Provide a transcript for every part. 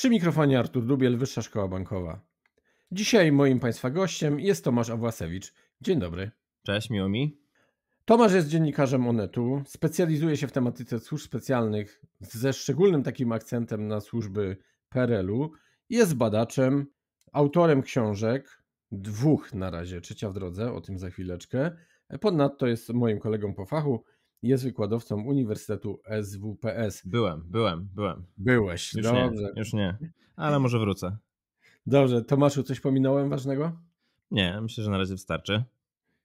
Przy mikrofonie Artur Dubiel, Wyższa Szkoła Bankowa. Dzisiaj moim Państwa gościem jest Tomasz Awłasewicz. Dzień dobry. Cześć, miło mi. Tomasz jest dziennikarzem Onetu, specjalizuje się w tematyce służb specjalnych ze szczególnym takim akcentem na służby PRL-u. Jest badaczem, autorem książek, dwóch na razie, trzecia w drodze, o tym za chwileczkę. Ponadto jest moim kolegą po fachu, jest wykładowcą Uniwersytetu SWPS. Byłem, byłem, byłem. Byłeś, już dobrze. Nie, już nie, ale może wrócę. Dobrze, Tomaszu, coś pominąłem ważnego? Nie, myślę, że na razie wystarczy.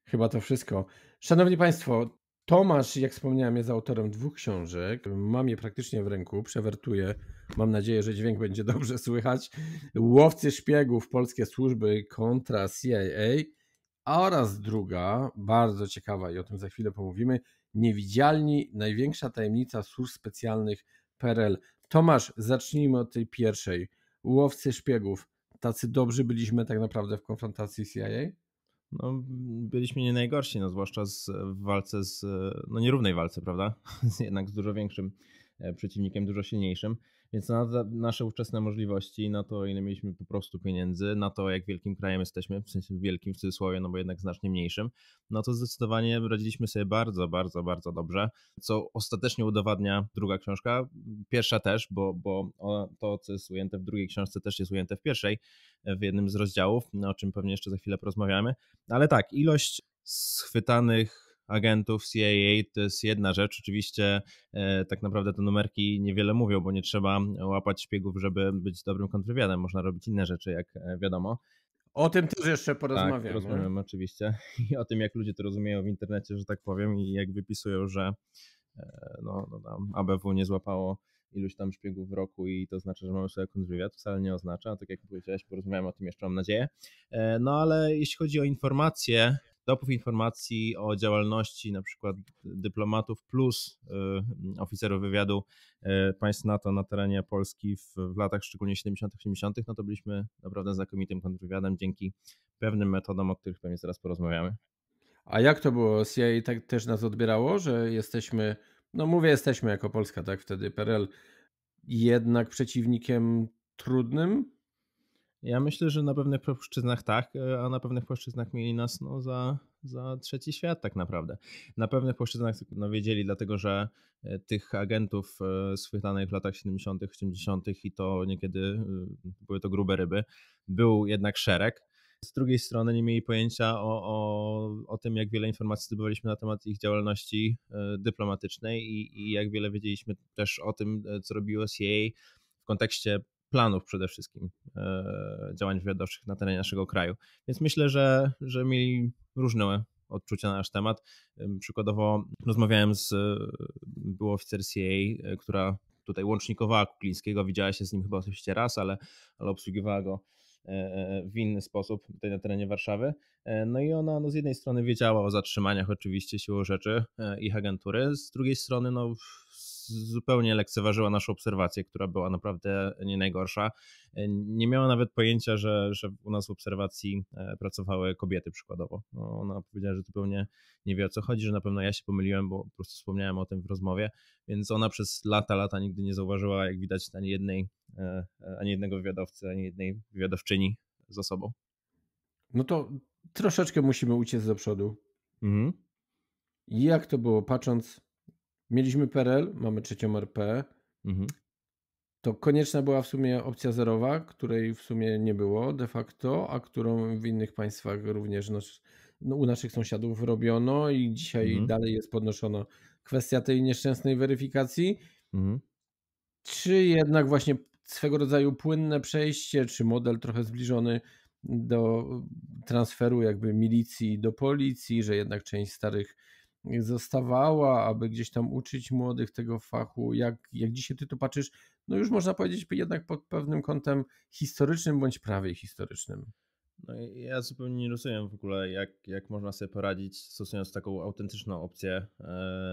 Chyba to wszystko. Szanowni Państwo, Tomasz, jak wspomniałem, jest autorem dwóch książek. Mam je praktycznie w ręku, przewertuję. Mam nadzieję, że dźwięk będzie dobrze słychać. Łowcy szpiegów, polskie służby kontra CIA oraz druga, bardzo ciekawa i o tym za chwilę pomówimy, Niewidzialni, największa tajemnica służb specjalnych PRL. Tomasz, zacznijmy od tej pierwszej. Łowcy szpiegów, tacy dobrzy byliśmy tak naprawdę w konfrontacji z CIA? No, byliśmy nie najgorsi, no, zwłaszcza z, w walce z, no nierównej walce, prawda? Jednak z dużo większym E, przeciwnikiem dużo silniejszym, więc na nasze ówczesne możliwości, na to ile mieliśmy po prostu pieniędzy, na to jak wielkim krajem jesteśmy, w sensie wielkim w cudzysłowie, no bo jednak znacznie mniejszym, no to zdecydowanie radziliśmy sobie bardzo, bardzo, bardzo dobrze, co ostatecznie udowadnia druga książka, pierwsza też, bo, bo to, co jest ujęte w drugiej książce też jest ujęte w pierwszej, e, w jednym z rozdziałów, no o czym pewnie jeszcze za chwilę porozmawiamy, ale tak, ilość schwytanych agentów CIA to jest jedna rzecz. Oczywiście e, tak naprawdę te numerki niewiele mówią, bo nie trzeba łapać szpiegów, żeby być dobrym kontrwywiadem. Można robić inne rzeczy, jak e, wiadomo. O tym też jeszcze porozmawiamy. Tak, rozmawiamy oczywiście. I o tym, jak ludzie to rozumieją w internecie, że tak powiem, i jak wypisują, że e, no, no tam ABW nie złapało iluś tam szpiegów w roku i to znaczy, że mamy sobie kontrwywiad, wcale nie oznacza. Tak jak powiedziałeś, porozmawiamy o tym jeszcze, mam nadzieję. No ale jeśli chodzi o informacje dopływ informacji o działalności na przykład dyplomatów plus y, oficerów wywiadu y, państw NATO na terenie Polski w, w latach szczególnie 70., 80., no to byliśmy naprawdę znakomitym kontrwywiadem dzięki pewnym metodom, o których pewnie zaraz porozmawiamy. A jak to było? CIA tak też nas odbierało, że jesteśmy, no mówię, jesteśmy jako Polska, tak wtedy PRL, jednak przeciwnikiem trudnym ja myślę, że na pewnych płaszczyznach tak, e, a na pewnych płaszczyznach mieli nas no, za, za trzeci świat tak naprawdę. Na pewnych płaszczyznach no, wiedzieli, dlatego że e, tych agentów e, schwytanych w latach 70., 80. i to niekiedy były to grube ryby, był jednak szereg. Z drugiej strony nie mieli pojęcia o, o, o tym, jak wiele informacji zdobywaliśmy na temat ich działalności dyplomatycznej i, i jak wiele wiedzieliśmy też o tym, co robiło CIA w kontekście planów przede wszystkim e, działań wywiadowczych na terenie naszego kraju. Więc myślę, że, że mieli różne odczucia na nasz temat. Przykładowo rozmawiałem z, było oficer CIA, e, która tutaj łącznikowała Kuklińskiego, widziała się z nim chyba oczywiście raz, ale, ale obsługiwała go e, w inny sposób tutaj na terenie Warszawy. No i ona no, z jednej strony wiedziała o zatrzymaniach oczywiście siłą rzeczy ich agentury, z drugiej strony no zupełnie lekceważyła naszą obserwację, która była naprawdę nie najgorsza. Nie miała nawet pojęcia, że, że u nas w obserwacji e, pracowały kobiety przykładowo. No, ona powiedziała, że zupełnie nie wie o co chodzi, że na pewno ja się pomyliłem, bo po prostu wspomniałem o tym w rozmowie, więc ona przez lata, lata nigdy nie zauważyła, jak widać, ani jednej, e, ani jednego wywiadowcy, ani jednej wywiadowczyni za sobą. No to troszeczkę musimy uciec do przodu. Mhm. Jak to było, patrząc mieliśmy PRL, mamy trzecią RP, mhm. to konieczna była w sumie opcja zerowa, której w sumie nie było de facto, a którą w innych państwach również no, u naszych sąsiadów robiono i dzisiaj mhm. dalej jest podnoszona kwestia tej nieszczęsnej weryfikacji. Mhm. Czy jednak właśnie swego rodzaju płynne przejście, czy model trochę zbliżony do transferu jakby milicji do policji, że jednak część starych zostawała, aby gdzieś tam uczyć młodych tego fachu. Jak, jak dzisiaj ty to patrzysz, no już można powiedzieć jednak pod pewnym kątem historycznym bądź prawie historycznym. No ja zupełnie nie rozumiem w ogóle, jak, jak można sobie poradzić stosując taką autentyczną opcję e,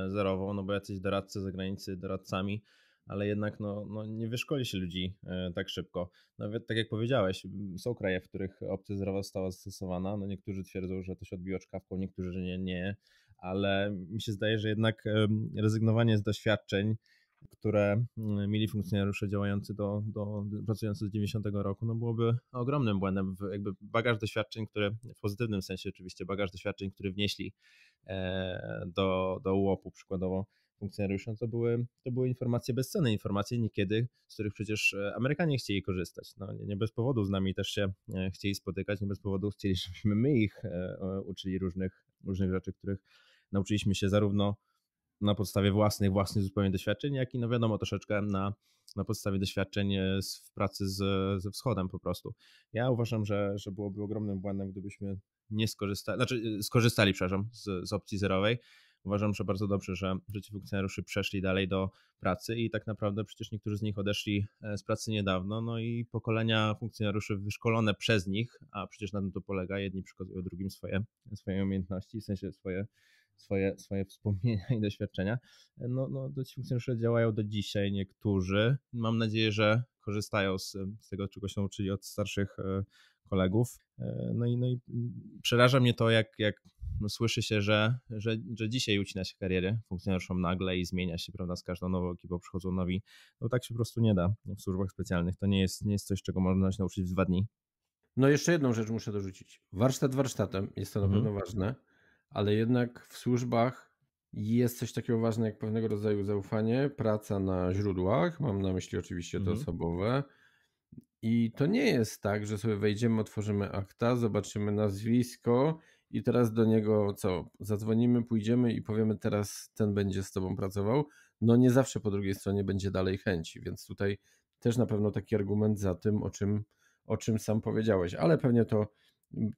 zerową, no bo jacyś doradcy za granicy doradcami, ale jednak no, no nie wyszkoli się ludzi e, tak szybko. Nawet tak jak powiedziałeś, są kraje, w których opcja zerowa została zastosowana, no niektórzy twierdzą, że to się odbiło czkawką, niektórzy, że nie, nie ale mi się zdaje, że jednak rezygnowanie z doświadczeń, które mm, mieli funkcjonariusze działający do, do pracujący z 90 roku, no byłoby ogromnym błędem. Jakby bagaż doświadczeń, które w pozytywnym sensie oczywiście bagaż doświadczeń, które wnieśli e, do, do UOP-u przykładowo funkcjonariuszom, to były, to były informacje bezcenne, informacje niekiedy, z których przecież e, Amerykanie chcieli korzystać. No, nie, nie bez powodu z nami też się e, chcieli spotykać, nie bez powodu chcieli, żebyśmy my ich uczyli różnych, różnych rzeczy, których nauczyliśmy się zarówno na podstawie własnych, własnych zupełnie doświadczeń, jak i no wiadomo troszeczkę na, na podstawie doświadczeń e, z, w pracy z, ze wschodem po prostu. Ja uważam, że, że byłoby ogromnym błędem, gdybyśmy nie skorzystali, znaczy e, skorzystali, przepraszam, z, z opcji zerowej. Uważam, że bardzo dobrze, że, że ci funkcjonariusze przeszli dalej do pracy i tak naprawdę przecież niektórzy z nich odeszli e, z pracy niedawno, no i pokolenia funkcjonariuszy wyszkolone przez nich, a przecież na tym to polega, jedni przekazują drugim swoje, swoje umiejętności, w sensie swoje swoje, swoje wspomnienia i doświadczenia. No, no ci funkcjonariusze działają do dzisiaj, niektórzy. Mam nadzieję, że korzystają z, z tego, czego się nauczyli od starszych e, kolegów. E, no i, no i przeraża mnie to, jak, jak słyszy się, że, że, że dzisiaj ucina się kariery funkcjonariuszom nagle i zmienia się, prawda, z każdą nową ekipą przychodzą nowi. No tak się po prostu nie da w służbach specjalnych. To nie jest, nie jest coś, czego można się nauczyć w dwa dni. No jeszcze jedną rzecz muszę dorzucić. Warsztat warsztatem, jest to na mhm. pewno ważne, ale jednak w służbach jest coś takiego ważne jak pewnego rodzaju zaufanie, praca na źródłach, mam na myśli oczywiście te mhm. osobowe. I to nie jest tak, że sobie wejdziemy, otworzymy akta, zobaczymy nazwisko i teraz do niego co? Zadzwonimy, pójdziemy i powiemy teraz ten będzie z tobą pracował. No nie zawsze po drugiej stronie będzie dalej chęci, więc tutaj też na pewno taki argument za tym, o czym, o czym sam powiedziałeś, ale pewnie to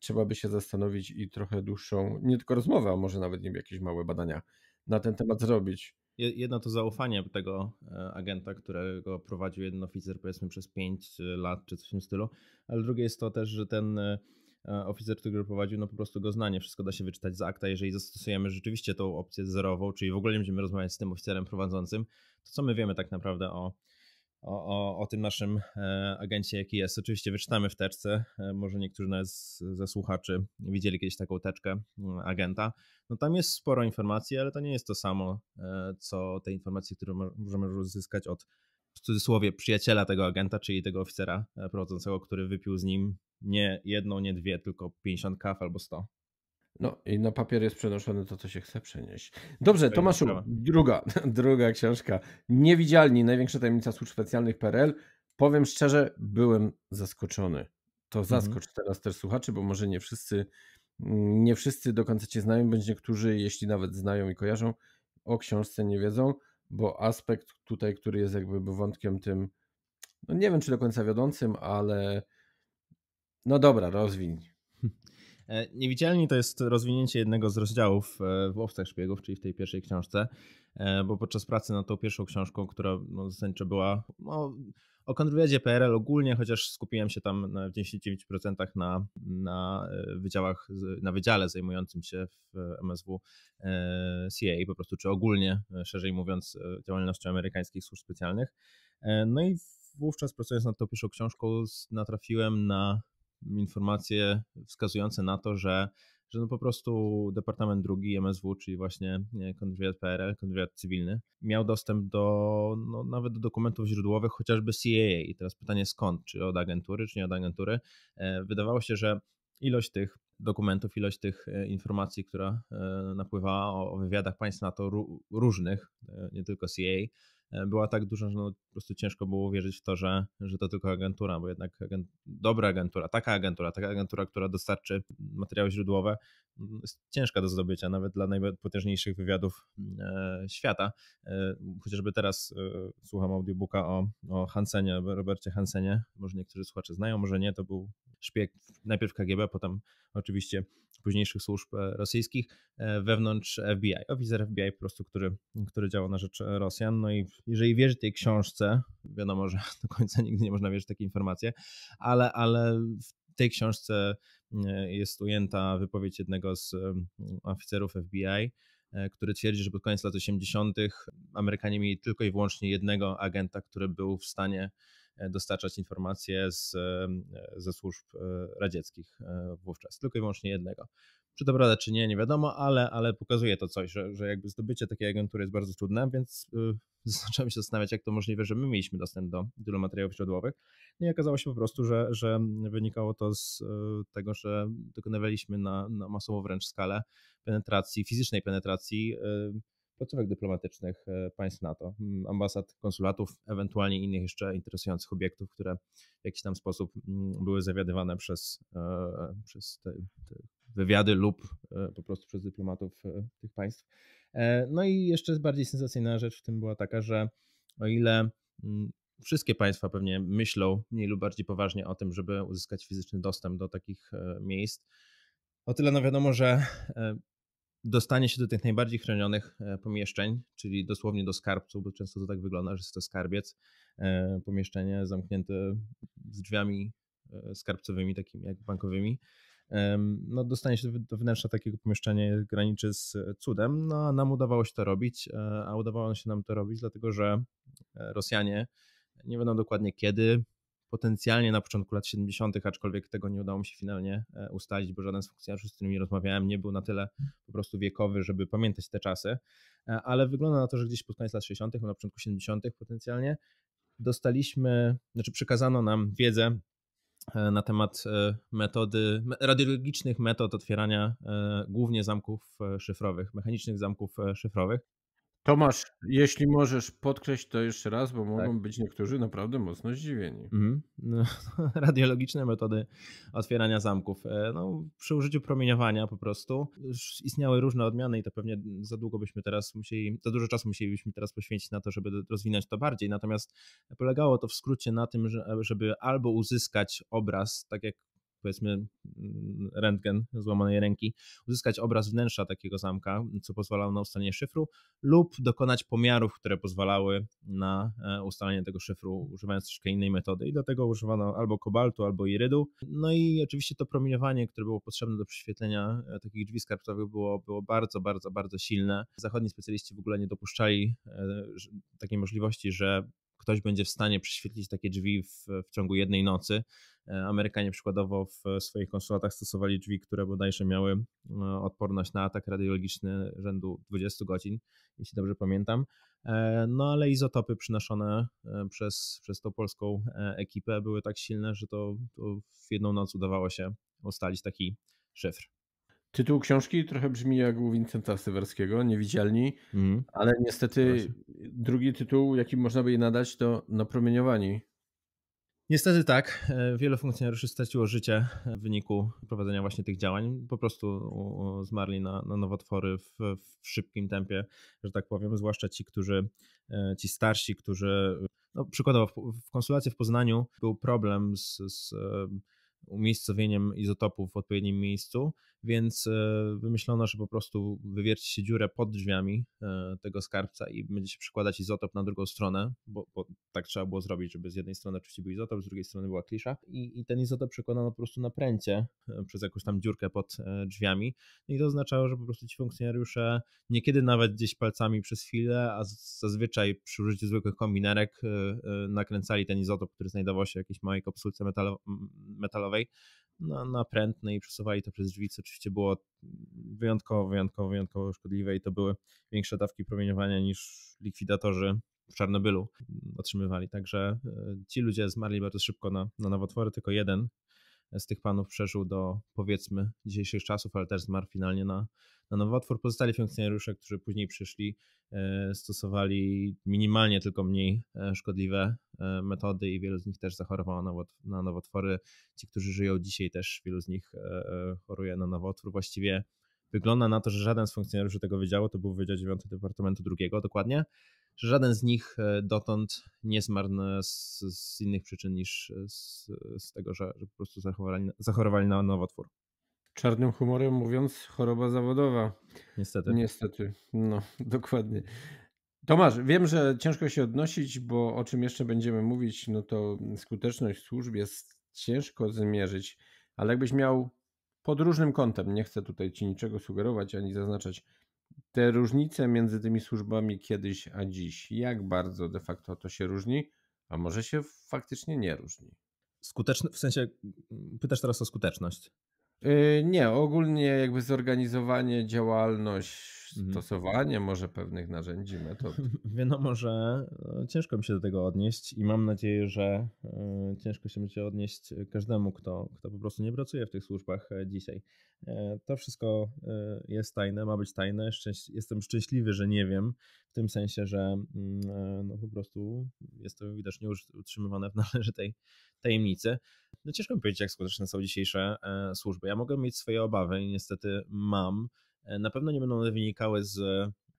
trzeba by się zastanowić i trochę dłuższą, nie tylko rozmowę, a może nawet nie wiem, jakieś małe badania na ten temat zrobić. Jedno to zaufanie tego e, agenta, którego prowadził jeden oficer powiedzmy przez 5 e, lat czy coś w tym stylu, ale drugie jest to też, że ten e, oficer, który go prowadził, no po prostu go znanie, wszystko da się wyczytać z akta. Jeżeli zastosujemy rzeczywiście tą opcję zerową, czyli w ogóle nie będziemy rozmawiać z tym oficerem prowadzącym, to co my wiemy tak naprawdę o o, o, o tym naszym e, agencie, jaki jest. Oczywiście wyczytamy w teczce, e, może niektórzy nas ze słuchaczy widzieli kiedyś taką teczkę mm, agenta. No tam jest sporo informacji, ale to nie jest to samo, e, co te informacje, które możemy uzyskać od w cudzysłowie przyjaciela tego agenta, czyli tego oficera prowadzącego, który wypił z nim nie jedną, nie dwie, tylko 50 kaw albo 100. No i na papier jest przenoszone to, co się chce przenieść. Dobrze, Tomaszu, druga, druga książka. Niewidzialni, największa tajemnica służb specjalnych PRL. Powiem szczerze, byłem zaskoczony. To mhm. zaskocz mhm. teraz też słuchaczy, bo może nie wszyscy, nie wszyscy do końca cię znają, będzie niektórzy, jeśli nawet znają i kojarzą, o książce nie wiedzą, bo aspekt tutaj, który jest jakby wątkiem tym, no nie wiem czy do końca wiodącym, ale no dobra, rozwiń. E, niewidzialni to jest rozwinięcie jednego z rozdziałów e, w Łowcach Szpiegów, czyli w tej pierwszej książce, e, bo podczas pracy nad tą pierwszą książką, która no, zasadniczo była no, o kontrwywiadzie PRL ogólnie, chociaż skupiłem się tam na 99% na, na wydziałach, na wydziale zajmującym się w MSW CIA po prostu, czy ogólnie, szerzej mówiąc, działalnością amerykańskich służb specjalnych. No i wówczas pracując nad tą pierwszą książką natrafiłem na informacje wskazujące na to, że, że no po prostu Departament II MSW, czyli właśnie kontrwywiad PRL, kontrwywiad cywilny, miał dostęp do no, nawet do dokumentów źródłowych, chociażby CIA. I teraz pytanie skąd, czy od agentury, czy nie od agentury. E, wydawało się, że ilość tych dokumentów, ilość tych e, informacji, która e, napływała o wywiadach państw NATO różnych, nie tylko CIA, E, była tak duża, że no, po prostu ciężko było wierzyć w to, że, że to tylko agentura, bo jednak agent, dobra agentura, taka agentura, taka agentura, która dostarczy materiały źródłowe, mm, jest ciężka do zdobycia, nawet dla najpotężniejszych wywiadów e, świata. E, chociażby teraz słucham audiobooka o, o Hansenie, Robercie Hansenie, może niektórzy słuchacze znają, może nie, to był szpieg najpierw KGB, potem oczywiście późniejszych służb e, rosyjskich, e, wewnątrz FBI, oficer FBI po prostu, który, który działał na rzecz Rosjan. No i jeżeli wierzy tej książce, wiadomo, że do końca nigdy nie można wierzyć w takie informacje, ale, ale w tej książce jest ujęta wypowiedź jednego z oficerów FBI, e, który twierdzi, że pod koniec lat 80. Amerykanie mieli tylko i wyłącznie jednego agenta, który był w stanie E, dostarczać informacje z, e, ze służb e, radzieckich wówczas, tylko i wyłącznie jednego. Czy to prawda, czy nie, nie wiadomo, ale, ale pokazuje to coś, że, że jakby zdobycie takiej agentury jest bardzo trudne, więc zacząłem się zastanawiać, jak to możliwe, że my mieliśmy dostęp do tylu materiałów źródłowych. No i okazało się po prostu, że, że wynikało to z tego, że dokonywaliśmy na, na masową wręcz skalę penetracji, fizycznej penetracji placówek dyplomatycznych e, państw NATO, ambasad, konsulatów, ewentualnie innych jeszcze interesujących obiektów, które w jakiś tam sposób były zawiadywane przez, e, przez te, te wywiady lub e, po prostu przez dyplomatów tych państw. No i jeszcze bardziej sensacyjna rzecz w tym była taka, że o ile wszystkie państwa pewnie myślą mniej lub bardziej poważnie o tym, żeby uzyskać fizyczny dostęp do takich miejsc, o tyle no wiadomo, że dostanie się do tych najbardziej chronionych e, pomieszczeń, czyli dosłownie do skarbcu, bo często to tak wygląda, że jest to skarbiec, e, pomieszczenie zamknięte z drzwiami e, skarbcowymi, takimi jak bankowymi. No, dostanie się do wnętrza takiego pomieszczenia graniczy z cudem. No, nam udawało się to robić, a udawało się nam to robić, dlatego że Rosjanie nie wiadomo dokładnie kiedy, potencjalnie na początku lat 70., aczkolwiek tego nie udało mi się finalnie e, ustalić, bo żaden z funkcjonariuszy, z którymi rozmawiałem, nie był na tyle po prostu wiekowy, żeby pamiętać te czasy. E, ale wygląda na to, że gdzieś pod koniec lat 60., na początku 70. potencjalnie dostaliśmy, znaczy przekazano nam wiedzę e, na temat metody, radiologicznych metod otwierania głównie zamków szyfrowych, mechanicznych zamków szyfrowych. Tomasz, jeśli możesz podkreślić to jeszcze raz, bo tak. mogą tak. być niektórzy naprawdę mocno zdziwieni. Mm. No, radiologiczne metody otwierania zamków. E, no, przy użyciu promieniowania po prostu istniały różne odmiany i to pewnie za długo byśmy teraz musieli, za dużo czasu musielibyśmy teraz poświęcić na to, żeby rozwinąć to bardziej. Natomiast polegało to w skrócie na tym, żeby albo uzyskać obraz, tak jak powiedzmy mm, rentgen złamanej ręki, uzyskać obraz wnętrza takiego zamka, co pozwalało na ustalenie szyfru lub dokonać pomiarów, które pozwalały na e, ustalenie tego szyfru używając troszkę innej metody i do tego używano albo kobaltu, albo irydu. No i oczywiście to promieniowanie, które było potrzebne do prześwietlenia e, takich drzwi skarbcowych było, było bardzo, bardzo, bardzo silne. Zachodni specjaliści w ogóle nie dopuszczali e, takiej możliwości, że ktoś będzie w stanie prześwietlić takie drzwi w, w ciągu jednej nocy. E, Amerykanie przykładowo w swoich konsulatach stosowali drzwi, które bodajże miały e, odporność na atak radiologiczny rzędu 20 godzin, jeśli dobrze pamiętam. E, no ale izotopy przynoszone przez, przez tą polską ekipę były tak silne, że to, to w jedną noc udawało się ustalić taki szyfr. Tytuł książki trochę brzmi jak u Wincenta Sywerskiego, Niewidzialni, mm. ale niestety Właśnie. drugi tytuł, jaki można by jej nadać, to Napromieniowani. No niestety tak. E, Wiele funkcjonariuszy straciło życie w wyniku prowadzenia właśnie tych działań. Po prostu zmarli na, na nowotwory w, w, szybkim tempie, że tak powiem, zwłaszcza ci, którzy, e, ci starsi, którzy. No, przykładowo w, w konsulacie w Poznaniu był problem z, z e, umiejscowieniem izotopów w odpowiednim miejscu więc e, wymyślono, że po prostu wywierci się dziurę pod drzwiami e, tego skarbca i będzie się przekładać izotop na drugą stronę, bo, bo tak trzeba było zrobić, żeby z jednej strony oczywiście był izotop, z drugiej strony była klisza i, i ten izotop przekładano po prostu na pręcie e, przez jakąś tam dziurkę pod drzwiami no i to oznaczało, że po prostu ci funkcjonariusze niekiedy nawet gdzieś palcami przez chwilę, a zazwyczaj przy użyciu zwykłych kombinerek nakręcali ten izotop, który znajdował się w jakiejś małej kapsulce metalo metalowej na, na prętne i przesuwali to przez drzwi, co oczywiście było wyjątkowo, wyjątkowo, wyjątkowo szkodliwe i to były większe dawki promieniowania niż likwidatorzy w Czarnobylu otrzymywali. Także e, ci ludzie zmarli bardzo szybko na, na nowotwory, tylko jeden z tych panów przeżył do powiedzmy dzisiejszych czasów, ale też zmarł finalnie na, na nowotwór. Pozostali funkcjonariusze, którzy później przyszli, e, stosowali minimalnie tylko mniej e, szkodliwe e, metody i wielu z nich też zachorowało na nowotwory. Ci, którzy żyją dzisiaj też, wielu z nich choruje na nowotwór. Właściwie wygląda na to, że żaden z funkcjonariuszy tego wydziału, to był Wydział 9 Departamentu II dokładnie, że żaden z nich e, dotąd nie zmarł z, z innych przyczyn niż e, z, z tego, że, że, po prostu zachorowali, zachorowali na nowotwór. Czarnym humorem mówiąc, choroba zawodowa. Niestety. Niestety, no dokładnie. Tomasz, wiem, że ciężko się odnosić, bo o czym jeszcze będziemy mówić, no to skuteczność służb jest ciężko zmierzyć, ale jakbyś miał pod różnym kątem, nie chcę tutaj ci niczego sugerować ani zaznaczać, te różnice między tymi służbami kiedyś a dziś, jak bardzo de facto to się różni, a może się faktycznie nie różni? Skuteczny, w sensie pytasz teraz o skuteczność? Yy, nie, ogólnie jakby zorganizowanie, działalność Mhm. stosowanie może pewnych narzędzi, metod. Wiadomo, że e, ciężko mi się do tego odnieść i mam nadzieję, że e, ciężko się będzie odnieść każdemu, kto, kto po prostu nie pracuje w tych służbach e, dzisiaj. To wszystko jest tajne, ma być tajne. jestem szczęśliwy, że nie wiem, w tym sensie, że mm, no po prostu jest to widocznie już utrzymywane w należytej tajemnicy. No ciężko mi powiedzieć, jak skuteczne są dzisiejsze służby. Ja mogę mieć swoje obawy i niestety mam, E, na pewno nie będą one wynikały z,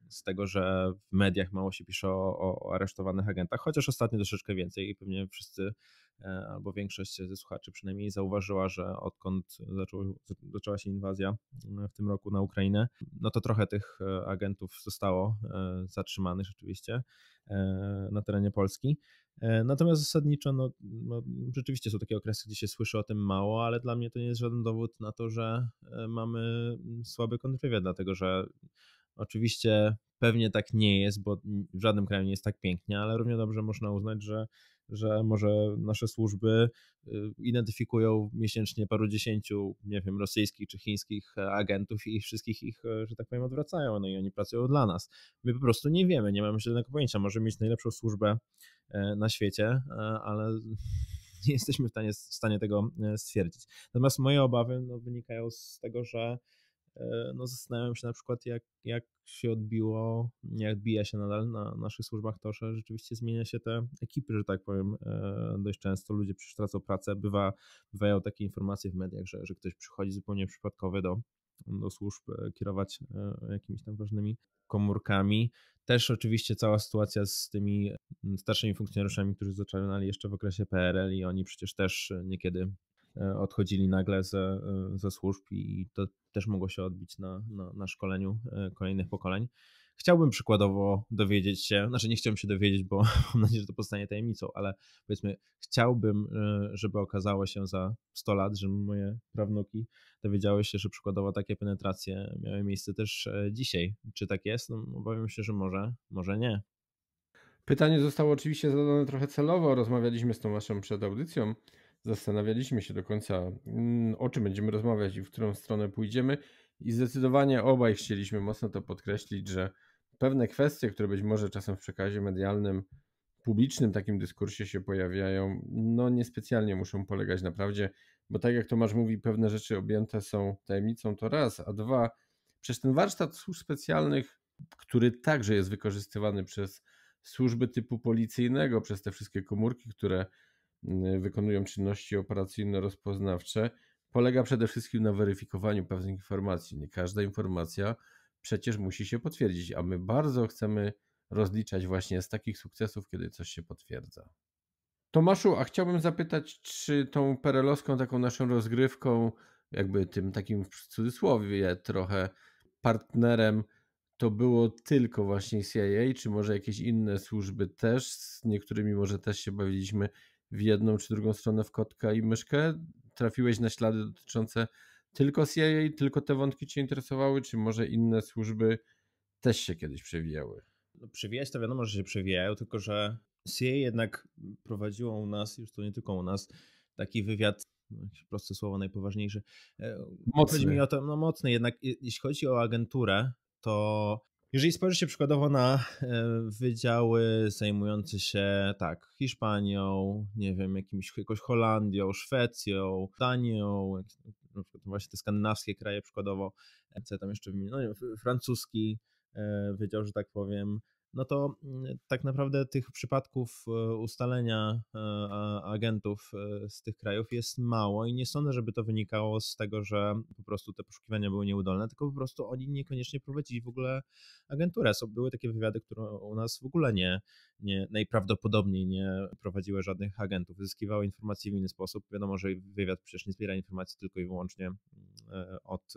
z tego, że w mediach mało się pisze o, o aresztowanych agentach, chociaż ostatnio troszeczkę więcej i pewnie wszyscy e, albo większość ze słuchaczy przynajmniej zauważyła, że odkąd zaczęło, zaczęła się inwazja e, w tym roku na Ukrainę, no to trochę tych agentów zostało zatrzymanych rzeczywiście na terenie Polski. E, natomiast zasadniczo, no, no, rzeczywiście są takie okresy, gdzie się słyszy o tym mało, ale dla mnie to nie jest żaden dowód na to, że e, mamy mm, słaby kontrwywiad, dlatego że oczywiście pewnie tak nie jest, bo mm, w żadnym kraju nie jest tak pięknie, ale równie dobrze można uznać, że że może nasze służby y, identyfikują miesięcznie paru dziesięciu, nie wiem, rosyjskich czy chińskich e, agentów i wszystkich ich, e, że tak powiem, odwracają, no i oni pracują dla nas. My po prostu nie wiemy, nie mamy żadnego pojęcia. Możemy mieć najlepszą służbę e, na świecie, ale nie jesteśmy w stanie, w stanie tego stwierdzić. Natomiast moje obawy no, wynikają z tego, że E, no zastanawiam się na przykład, jak, jak się odbiło, jak bija się nadal na naszych służbach to, że rzeczywiście zmienia się te ekipy, że tak powiem, e, dość często ludzie przecież tracą pracę, bywa, bywają takie informacje w mediach, że, że ktoś przychodzi zupełnie przypadkowy do, do służb e, kierować jakimiś tam ważnymi komórkami. Też oczywiście cała sytuacja z tymi starszymi funkcjonariuszami, którzy zaczynali jeszcze w okresie PRL i oni przecież też niekiedy E, odchodzili nagle ze, e, ze służb i to też mogło się odbić na, na, na szkoleniu e, kolejnych pokoleń. Chciałbym przykładowo dowiedzieć się, znaczy nie chciałbym się dowiedzieć, bo mam nadzieję, że to powstanie tajemnicą, ale powiedzmy, chciałbym, żeby okazało się za 100 lat, że moje prawnuki dowiedziały się, że przykładowo takie penetracje miały miejsce też dzisiaj. Czy tak jest? No, obawiam się, że może, może nie. Pytanie zostało oczywiście zadane trochę celowo. Rozmawialiśmy z Tomaszem przed audycją Zastanawialiśmy się do końca, mm, o czym będziemy rozmawiać i w którą stronę pójdziemy, i zdecydowanie obaj chcieliśmy mocno to podkreślić, że pewne kwestie, które być może czasem w przekazie medialnym, publicznym takim dyskursie się pojawiają, no niespecjalnie muszą polegać na prawdzie, bo tak jak Tomasz mówi, pewne rzeczy objęte są tajemnicą, to raz, a dwa, przez ten warsztat służb specjalnych, który także jest wykorzystywany przez służby typu policyjnego, przez te wszystkie komórki, które Y, wykonują czynności operacyjno-rozpoznawcze, polega przede wszystkim na weryfikowaniu pewnych informacji. Nie każda informacja przecież musi się potwierdzić, a my bardzo chcemy rozliczać właśnie z takich sukcesów, kiedy coś się potwierdza. Tomaszu, a chciałbym zapytać, czy tą perelowską taką naszą rozgrywką, jakby tym takim w cudzysłowie trochę partnerem, to było tylko właśnie CIA, czy może jakieś inne służby też, z niektórymi może też się bawiliśmy w jedną czy drugą stronę w kotka i myszkę? Trafiłeś na ślady dotyczące tylko CIA, tylko te wątki Cię interesowały, czy może inne służby też się kiedyś przewijały? No, przewijać to wiadomo, że się przewijają, tylko że CIA jednak prowadziło u nas, już to nie tylko u nas, taki wywiad no, proste słowo, najpoważniejsze. E, mocny. Chodzi mi o to, no mocny jednak, jeśli chodzi o agenturę, to jeżeli spojrzy się przykładowo na e, wydziały zajmujące się tak Hiszpanią, nie wiem, jakimś, jakąś Holandią, Szwecją, Danią, na przykład właśnie te skandynawskie kraje przykładowo, e, co tam jeszcze wymieniłem, no, francuski e, wydział, że tak powiem, no to mm, tak naprawdę tych przypadków e, ustalenia e, agentów e, z tych krajów jest mało i nie sądzę, żeby to wynikało z tego, że po prostu te poszukiwania były nieudolne, tylko po prostu oni niekoniecznie prowadzili w ogóle agenturę. So, były takie wywiady, które u nas w ogóle nie, nie najprawdopodobniej nie prowadziły żadnych agentów, zyskiwały informacje w inny sposób. Wiadomo, że wywiad przecież nie zbiera informacji tylko i wyłącznie mm, od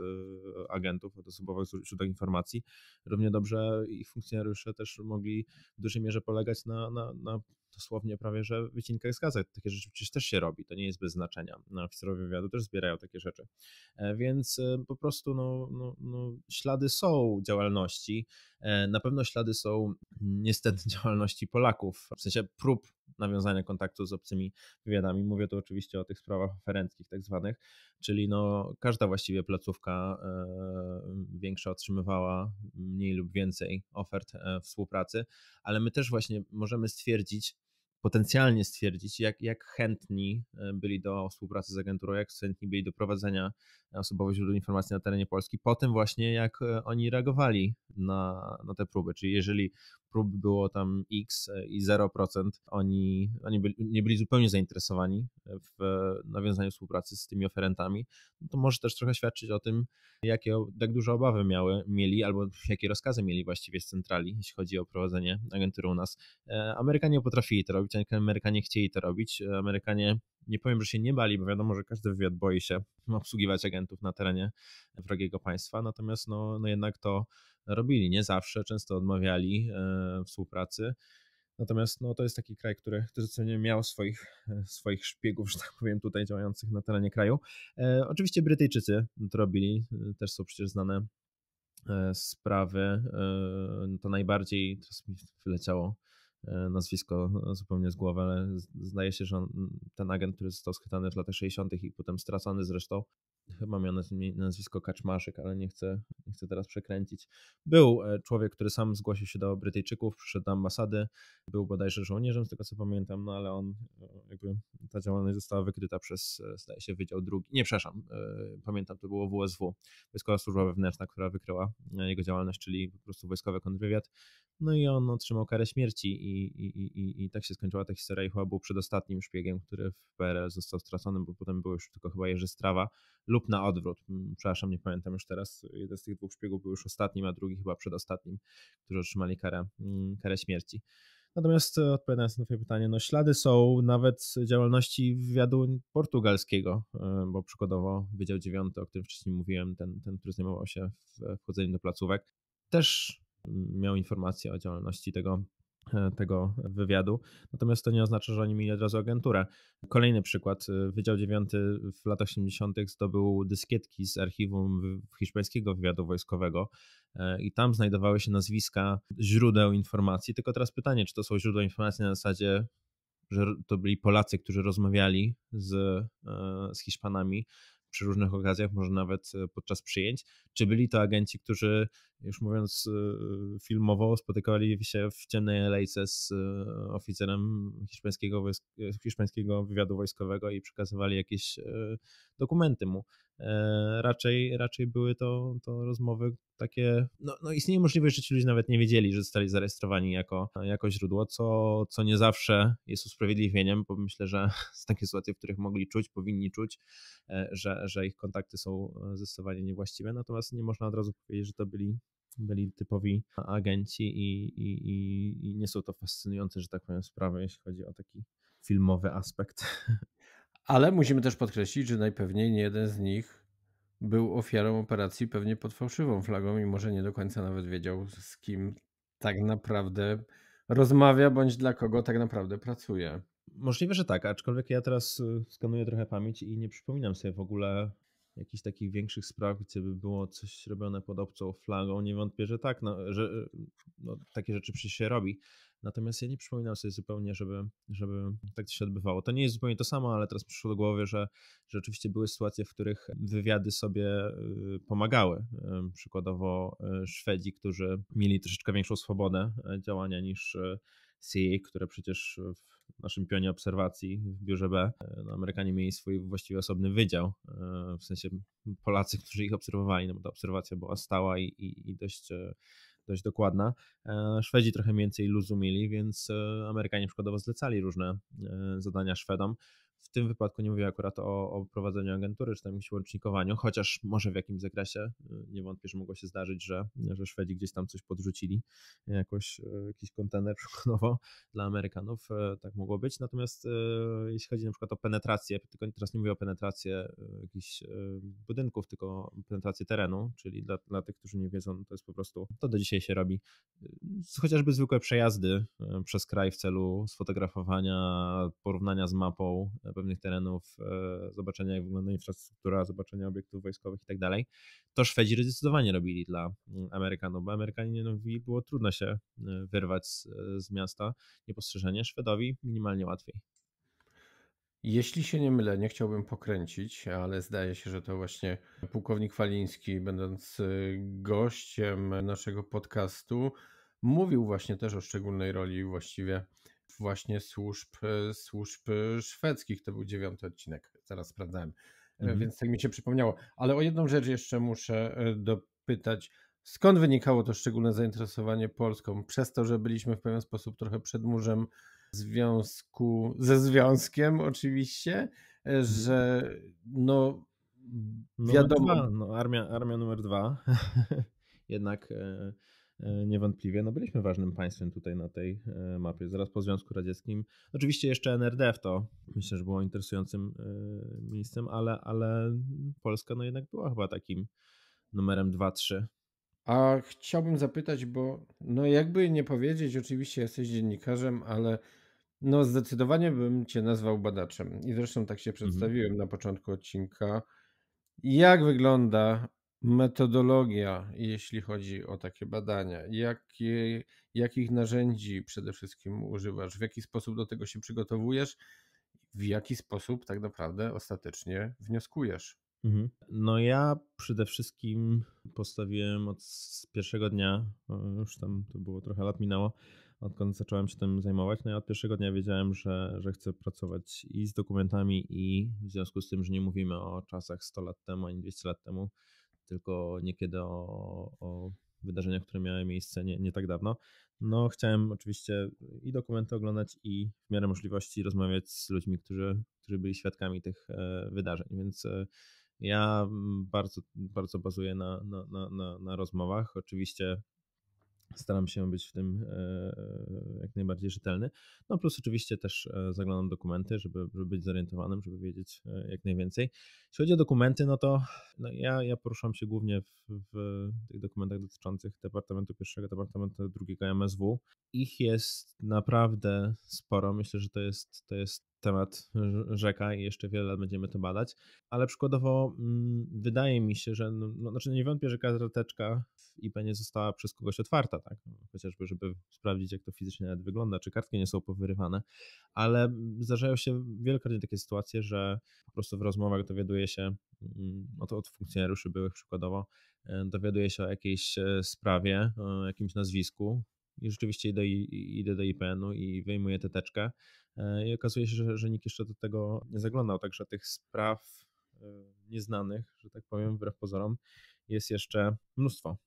agentów, od osobowych źródeł informacji. Równie dobrze ich funkcjonariusze też mogli w dużej mierze polegać na, na, na dosłownie prawie, że wycinka jest gazet. Takie rzeczy przecież też się robi, to nie jest bez znaczenia. No, oficerowie wywiadu też zbierają takie rzeczy. E, więc e, po prostu no, no, no, ślady są działalności, e, na pewno ślady są mm, niestety działalności Polaków, w sensie prób nawiązania kontaktu z obcymi wywiadami. Mówię tu oczywiście o tych sprawach oferenckich tak zwanych, czyli no, każda właściwie placówka większa otrzymywała mniej lub więcej ofert współpracy, ale my też właśnie możemy stwierdzić, potencjalnie stwierdzić, jak, jak chętni e, byli do współpracy z agenturą, jak chętni byli do prowadzenia e, osobowych źródeł informacji na terenie Polski, po tym właśnie jak e, oni reagowali na, na te próby. Czyli jeżeli prób było tam X e, i 0%. Oni, oni byli, nie byli zupełnie zainteresowani e, w e, nawiązaniu współpracy z tymi oferentami. No to może też trochę świadczyć o tym, jakie, jak duże obawy miały, mieli albo jakie rozkazy mieli właściwie z centrali, jeśli chodzi o prowadzenie agentury u nas. Amerykanie potrafili to robić, tak Amerykanie chcieli to robić. Amerykanie nie powiem, że się nie bali, bo wiadomo, że każdy wywiad boi się obsługiwać agentów na terenie wrogiego państwa, natomiast no, no jednak to robili. Nie zawsze, często odmawiali e, współpracy. Natomiast no, to jest taki kraj, który, który nie miał swoich, e, swoich szpiegów, że tak powiem, tutaj działających na terenie kraju. E, oczywiście Brytyjczycy to robili, e, też są przecież znane sprawy. E, to najbardziej, teraz mi wyleciało nazwisko zupełnie z głowy, ale zdaje się, że on, ten agent, który został schytany w latach 60. i potem stracony zresztą, chyba miał nazwisko Kaczmarzyk, ale nie chcę, nie chcę teraz przekręcić. Był e, człowiek, który sam zgłosił się do Brytyjczyków, przyszedł do ambasady, był bodajże żołnierzem, z tego co pamiętam, no ale on, e, jakby ta działalność została wykryta przez, e, zdaje się, Wydział Drugi, nie, przepraszam, pamiętam, to było WSW, Wojskowa Służba Wewnętrzna, która wykryła jego działalność, czyli po prostu Wojskowy Kontrwywiad, no i on otrzymał karę śmierci i, i, i, i tak się skończyła ta historia i chyba był przedostatnim szpiegiem, który w PRL został stracony, bo potem był już tylko chyba Jerzy Strawa lub na odwrót. Mm, przepraszam, nie pamiętam już teraz. Jeden z tych dwóch szpiegów był już ostatnim, a drugi chyba przedostatnim, którzy otrzymali karę, mm, karę śmierci. Natomiast e, odpowiadając na Twoje pytanie, no ślady są nawet działalności wywiadu portugalskiego, e, bo przykładowo Wydział 9, o którym wcześniej mówiłem, ten, ten który zajmował się wchodzeniem do placówek, też miał informacje o działalności tego e, tego wywiadu. Natomiast to nie oznacza, że oni mieli od razu agenturę. Kolejny przykład. E, Wydział 9 w latach 70. zdobył dyskietki z archiwum hiszpańskiego wywiadu wojskowego e, i tam znajdowały się nazwiska źródeł informacji. Tylko teraz pytanie, czy to są źródła informacji na zasadzie, że to byli Polacy, którzy rozmawiali z, z Hiszpanami, przy różnych okazjach, może nawet e, podczas przyjęć. Czy byli to agenci, którzy, już mówiąc e, filmowo, spotykali się w ciemnej lejce z e, oficerem hiszpańskiego, wojsk, hiszpańskiego wywiadu wojskowego i przekazywali jakieś dokumenty mu? E, raczej, raczej były to, to rozmowy takie, no, no istnieje możliwość, że ci ludzie nawet nie wiedzieli, że zostali zarejestrowani jako, jako źródło, co, co nie zawsze jest usprawiedliwieniem, bo myślę, że z takie sytuacje, w których mogli czuć, powinni czuć, e, że, że ich kontakty są e, zdecydowanie niewłaściwe, natomiast nie można od razu powiedzieć, że to byli byli typowi agenci i, i, i, i nie są to fascynujące, że tak powiem, sprawy, jeśli chodzi o taki filmowy aspekt Ale musimy też podkreślić, że najpewniej nie jeden z nich był ofiarą operacji pewnie pod fałszywą flagą i może nie do końca nawet wiedział, z kim tak naprawdę rozmawia, bądź dla kogo tak naprawdę pracuje. Możliwe, że tak, aczkolwiek ja teraz y, skanuję trochę pamięć i nie przypominam sobie w ogóle jakichś takich większych spraw, gdzie by było coś robione pod obcą flagą. Nie wątpię, że tak, no, że y, no, takie rzeczy przecież się robi, Natomiast ja nie przypominam sobie zupełnie, żeby, żeby tak się odbywało. To nie jest zupełnie to samo, ale teraz przyszło do głowy, że rzeczywiście były sytuacje, w których wywiady sobie y, pomagały. Y, przykładowo y, Szwedzi, którzy mieli troszeczkę większą swobodę działania niż CIA, które przecież w naszym pionie obserwacji w biurze B no Amerykanie mieli swój właściwie osobny wydział, w sensie Polacy, którzy ich obserwowali, no bo ta obserwacja była stała i, i, i dość dość dokładna. E, Szwedzi trochę więcej luzu mieli, więc e, Amerykanie przykładowo zlecali różne e, zadania Szwedom. W tym wypadku nie mówię akurat o, o prowadzeniu agentury czy tam jakimś łącznikowaniu, chociaż może w jakimś zakresie. Y, nie wątpię, że mogło się zdarzyć, że, że Szwedzi gdzieś tam coś podrzucili, y, jakoś y, jakiś kontener przykładowo dla Amerykanów. Tak mogło być. Natomiast jeśli chodzi na przykład o penetrację, tylko teraz nie mówię o penetrację jakichś budynków, tylko penetrację terenu, czyli dla, dla tych, którzy nie wiedzą, to jest po prostu, to do dzisiaj się robi. Chociażby zwykłe przejazdy przez kraj w celu sfotografowania, porównania z mapą, pewnych terenów, e, zobaczenia jak wygląda infrastruktura, zobaczenia obiektów wojskowych i tak dalej, to Szwedzi zdecydowanie robili dla mm, Amerykanów, bo Amerykaninowi było trudno się e, wyrwać z, e, z miasta niepostrzeżenie, Szwedowi minimalnie łatwiej. Jeśli się nie mylę, nie chciałbym pokręcić, ale zdaje się, że to właśnie pułkownik Waliński, będąc gościem naszego podcastu, mówił właśnie też o szczególnej roli właściwie właśnie służb, e, służb e, szwedzkich. To był dziewiąty odcinek, zaraz sprawdzałem. E, mhm. Więc tak mi się przypomniało. Ale o jedną rzecz jeszcze muszę dopytać. Skąd wynikało to szczególne zainteresowanie Polską? Przez to, że byliśmy w pewien sposób trochę przed murzem związku, ze związkiem oczywiście, mhm. że no wiadomo... Numer dwa, no, armia, armia numer dwa. Jednak... E, niewątpliwie no byliśmy ważnym państwem tutaj na tej e, mapie, zaraz po Związku Radzieckim. Oczywiście jeszcze NRD to myślę, że było interesującym e, miejscem, ale, ale Polska no jednak była chyba takim numerem 2-3. A chciałbym zapytać, bo no jakby nie powiedzieć, oczywiście jesteś dziennikarzem, ale no zdecydowanie bym cię nazwał badaczem. I zresztą tak się mhm. przedstawiłem mm -hmm. na początku odcinka. Jak wygląda metodologia, jeśli chodzi o takie badania? Jakie, jakich narzędzi przede wszystkim używasz? W jaki sposób do tego się przygotowujesz? W jaki sposób tak naprawdę ostatecznie wnioskujesz? Mhm. No ja przede wszystkim postawiłem od pierwszego dnia, już tam to było trochę lat minęło, odkąd zacząłem się tym zajmować, no ja od pierwszego dnia wiedziałem, że, że chcę pracować i z dokumentami i w związku z tym, że nie mówimy o czasach 100 lat temu ani 200 lat temu, tylko niekiedy o, o wydarzeniach, które miały miejsce nie, nie tak dawno. No, chciałem oczywiście i dokumenty oglądać, i w miarę możliwości rozmawiać z ludźmi, którzy, którzy byli świadkami tych e, wydarzeń, więc e, ja bardzo, bardzo bazuję na, na, na, na, rozmowach. Oczywiście Staram się być w tym e, e, jak najbardziej rzetelny. No plus oczywiście też e, zaglądam dokumenty, żeby, żeby być zorientowanym, żeby wiedzieć jak najwięcej. Jeśli chodzi o dokumenty, no to no ja, ja poruszam się głównie w, w tych dokumentach dotyczących Departamentu Pierwszego, Departamentu Drugiego MSW. Ich jest naprawdę sporo. Myślę, że to jest, to jest temat rzeka i jeszcze wiele lat będziemy to badać, ale przykładowo mm, wydaje mi się, że, no, no znaczy nie wątpię, że teczka IP nie została przez kogoś otwarta, tak? No, chociażby, żeby sprawdzić, jak to fizycznie nawet wygląda, czy kartki nie są powyrywane, ale mm, zdarzają się wielokrotnie takie sytuacje, że po prostu w rozmowach dowiaduje się, mm, od, od funkcjonariuszy byłych przykładowo, e, dowiaduje się o jakiejś e, sprawie, o jakimś nazwisku, i rzeczywiście idę, idę do IPN-u i wyjmuję tę teczkę e, i okazuje się, że, że nikt jeszcze do tego nie zaglądał, także tych spraw nieznanych, że tak powiem, wbrew pozorom jest jeszcze mnóstwo.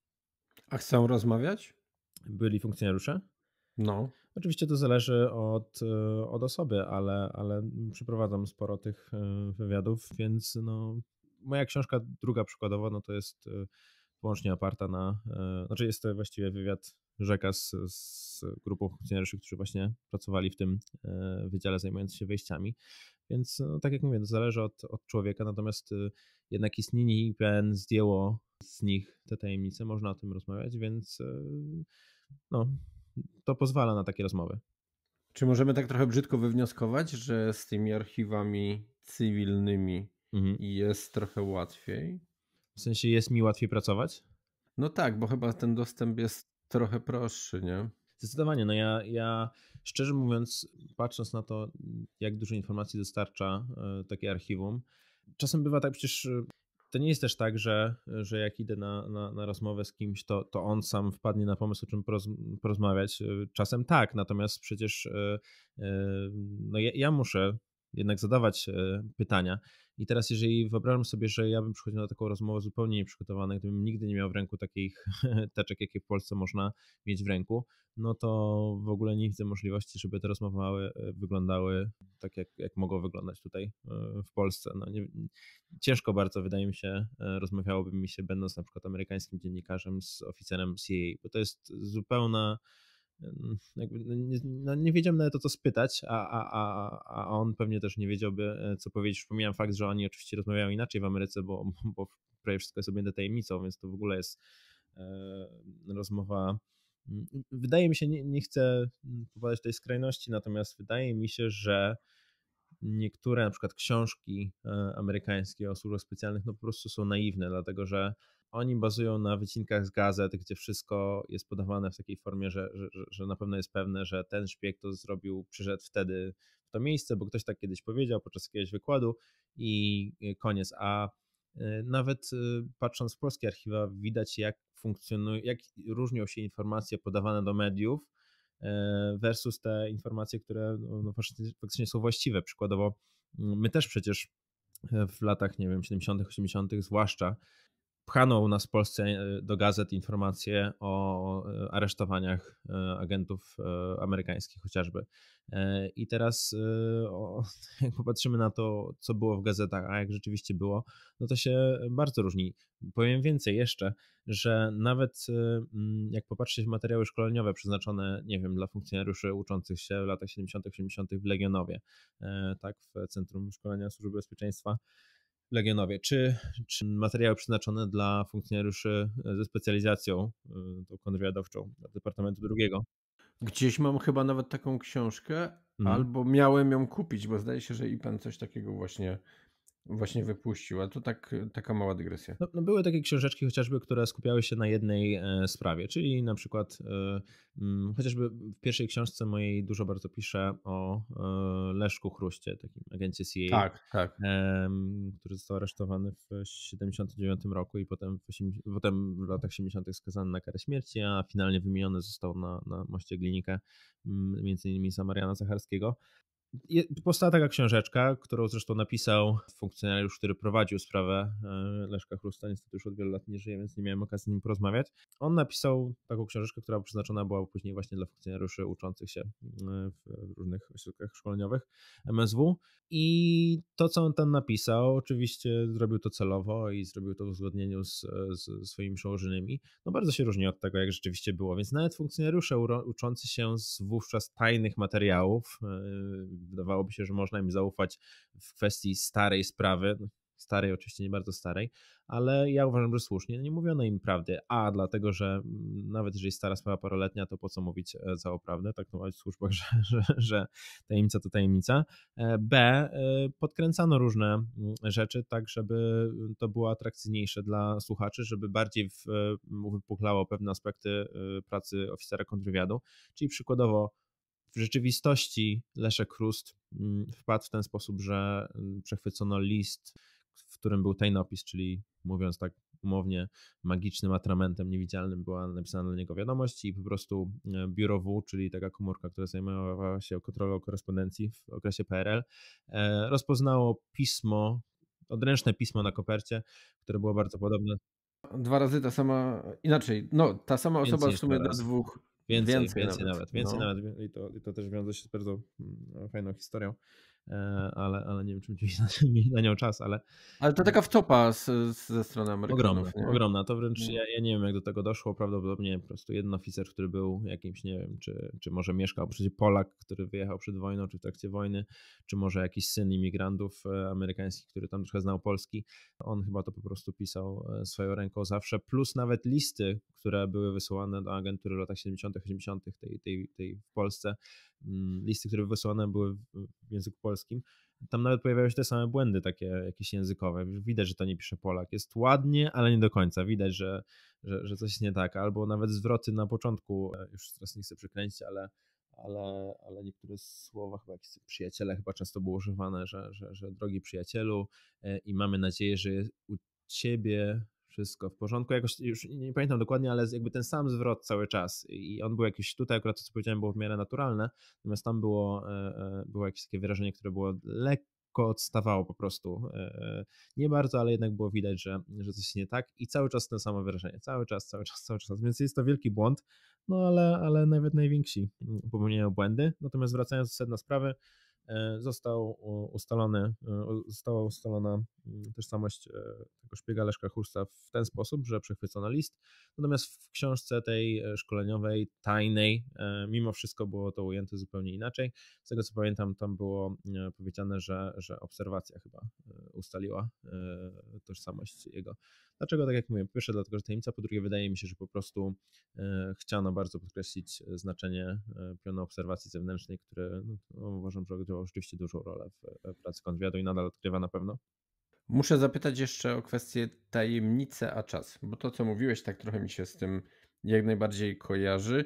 A chcą rozmawiać? Byli funkcjonariusze? No. Oczywiście to zależy od, e, od osoby, ale, ale przeprowadzam sporo tych e, wywiadów, więc no, moja książka druga przykładowo no to jest e, wyłącznie oparta na, znaczy jest to właściwie wywiad rzeka z, z grupą funkcjonariuszy, którzy właśnie pracowali w tym wydziale zajmując się wejściami. Więc no, tak jak mówię, to zależy od, od człowieka, natomiast y, jednak istnienie IPN zdjęło z nich te tajemnice, można o tym rozmawiać, więc y, no, to pozwala na takie rozmowy. Czy możemy tak trochę brzydko wywnioskować, że z tymi archiwami cywilnymi mhm. jest trochę łatwiej? W sensie jest mi łatwiej pracować? No tak, bo chyba ten dostęp jest trochę prostszy, nie? Zdecydowanie, no ja, ja szczerze mówiąc, patrząc na to, jak dużo informacji dostarcza e, takie archiwum, czasem bywa tak przecież e, to nie jest też tak, że, że jak idę na, na, na, rozmowę z kimś, to, to on sam wpadnie na pomysł, o czym porozmawiać. E, czasem tak, natomiast przecież no ja, ja muszę jednak zadawać e, pytania. I teraz, jeżeli wyobrażam sobie, że ja bym przychodził na taką rozmowę zupełnie nieprzygotowany, gdybym nigdy nie miał w ręku takich teczek, jakie w Polsce można mieć w ręku, no to w ogóle nie widzę możliwości, żeby te rozmowy e, wyglądały tak, jak, jak mogą wyglądać tutaj e, w Polsce. No nie, ciężko bardzo, wydaje mi się, rozmawiałoby mi się, będąc na przykład amerykańskim dziennikarzem z oficerem CIA, bo to jest zupełna no, nie, no nie wiedziałem nawet o co spytać, a, a, a, a on pewnie też nie wiedziałby, e, co powiedzieć. Pomijam fakt, że oni oczywiście rozmawiają inaczej w Ameryce, bo, bo prawie wszystko jest objęte tajemnicą, więc to w ogóle jest e, rozmowa. Mm, wydaje mi się, nie, nie chcę mm, popadać tej skrajności, natomiast wydaje mi się, że niektóre na przykład książki e, amerykańskie o służbach specjalnych no po prostu są naiwne, dlatego że oni bazują na wycinkach z gazet, gdzie wszystko jest podawane w takiej formie, że, że, że na pewno jest pewne, że ten szpieg to zrobił, przyszedł wtedy w to miejsce, bo ktoś tak kiedyś powiedział podczas jakiegoś wykładu i koniec. A y, nawet y, patrząc w polskie archiwa, widać jak funkcjonują, jak różnią się informacje podawane do mediów e, versus te informacje, które no, no faktycznie są właściwe. Przykładowo mm, my też przecież e, w latach, nie wiem, 70., 80., zwłaszcza pchano u nas w Polsce e, do gazet informacje o e, aresztowaniach e, agentów amerykańskich chociażby. I teraz jak popatrzymy na to, co było w gazetach, a jak rzeczywiście było, no to się bardzo różni. Powiem więcej jeszcze, że nawet jak popatrzycie w materiały szkoleniowe przeznaczone, nie wiem, dla funkcjonariuszy uczących się w latach 70., 80. w Legionowie, tak, w Centrum Szkolenia Służby Bezpieczeństwa, Legionowie. Czy, czy materiały przeznaczone dla funkcjonariuszy e, ze specjalizacją e, tą kontrwywiadowczą Departamentu Drugiego? Gdzieś mam chyba nawet taką książkę, mhm. albo miałem ją kupić, bo zdaje się, że i pan coś takiego właśnie właśnie wypuścił, ale to tak, taka mała dygresja. No, no, były takie książeczki chociażby, które skupiały się na jednej e, sprawie, czyli na przykład e, mm, chociażby w pierwszej książce mojej dużo bardzo piszę o e, Leszku Chruście, takim agencie CIA, tak, tak. który został aresztowany w 79 roku i potem w, 80, potem w latach 70 skazany na karę śmierci, a finalnie wymieniony został na, na moście Glinikę, mm, między innymi Samariana Zacharskiego. Powstała taka książeczka, którą zresztą napisał funkcjonariusz, który prowadził sprawę e, Leszka Chrusta. Niestety już od wielu lat nie żyje, więc nie miałem okazji z nim porozmawiać. On napisał taką książeczkę, która przeznaczona była później właśnie dla funkcjonariuszy uczących się e, w różnych ośrodkach szkoleniowych MSW. I to, co on tam napisał, oczywiście zrobił to celowo i zrobił to w uzgodnieniu z, z swoimi przełożonymi. No bardzo się różni od tego, jak rzeczywiście było, więc nawet funkcjonariusze uczący się z wówczas tajnych materiałów e, wydawałoby się, że można im zaufać w kwestii starej sprawy, no, starej, oczywiście nie bardzo starej, ale ja uważam, że słusznie. Nie mówiono im prawdy. A, dlatego, że mm, nawet jeżeli stara sprawa paroletnia, to po co mówić całą e, prawdę, tak to w służbach, że, że, że tajemnica to tajemnica. E, B, e, podkręcano różne mm, rzeczy tak, żeby to było atrakcyjniejsze dla słuchaczy, żeby bardziej uwypuklało pewne aspekty pracy oficera kontrwywiadu, czyli przykładowo w rzeczywistości Leszek Krust mm, wpadł w ten sposób, że mm, przechwycono list, w którym był tajnopis, czyli mówiąc tak umownie, magicznym atramentem niewidzialnym była napisana do niego wiadomość i po prostu e, biuro W, czyli taka komórka, która zajmowała się kontrolą korespondencji w okresie PRL, e, rozpoznało pismo, odręczne pismo na kopercie, które było bardzo podobne. Dwa razy ta sama, inaczej, no ta sama osoba w sumie do dwóch Więcej, więcej, więcej nawet. Więcej no. nawet. I to, I to też wiąże się z bardzo mm, fajną historią. E, ale, ale nie wiem, czy będziemy mieli na nią czas, ale... Ale to e, taka wtopa z, z, ze strony Amerykanów. Ogromna, nie? ogromna. To wręcz no. ja, ja, nie wiem, jak do tego doszło. Prawdopodobnie po prostu jeden oficer, który był jakimś, nie wiem, czy, czy może mieszkał, przecież Polak, który wyjechał przed wojną, czy w trakcie wojny, czy może jakiś syn imigrantów e, amerykańskich, który tam trochę znał Polski. On chyba to po prostu pisał swoją ręką zawsze, plus nawet listy, które były wysyłane do agentury w latach 70., 80. tej, tej, tej w Polsce Mm, listy, które wysłane były w języku polskim, tam nawet pojawiają się te same błędy takie jakieś językowe. Widać, że to nie pisze Polak. Jest ładnie, ale nie do końca. Widać, że, że, że coś jest nie tak. Albo nawet zwroty na początku, e, już teraz nie chcę przekręcić, ale, ale, ale niektóre słowa, chyba jakieś przyjaciele, chyba często było używane, że, że, że drogi przyjacielu e, i mamy nadzieję, że u ciebie wszystko w porządku. Jakoś już nie pamiętam dokładnie, ale jakby ten sam zwrot cały czas i on był jakiś tutaj, akurat to co powiedziałem było w miarę naturalne, natomiast tam było, e, e, było jakieś takie wyrażenie, które było lekko odstawało po prostu. E, nie bardzo, ale jednak było widać, że, że coś nie tak i cały czas to samo wyrażenie, cały czas, cały czas, cały czas, więc jest to wielki błąd, no ale, ale nawet najwięksi popełniają błędy, natomiast wracając do sedna sprawy, E, został ustalony, e, została ustalona mm, tożsamość e, tego szpiega Leszka w ten sposób, że przechwycono list. Natomiast w książce tej szkoleniowej, tajnej, mimo wszystko było to ujęte zupełnie inaczej. Z tego co pamiętam, tam było powiedziane, że, że obserwacja chyba ustaliła tożsamość jego Dlaczego tak jak mówię? Po pierwsze, dlatego, że tajemnica, po drugie, wydaje mi się, że po prostu e, chciano bardzo podkreślić e, znaczenie e, pionu obserwacji zewnętrznej, które no, uważam, że odgrywał rzeczywiście dużą rolę w pracy kontrwywiadu i nadal odgrywa na pewno. Muszę zapytać jeszcze o kwestię tajemnicy, a czas, bo to, co mówiłeś, tak trochę mi się z tym jak najbardziej kojarzy.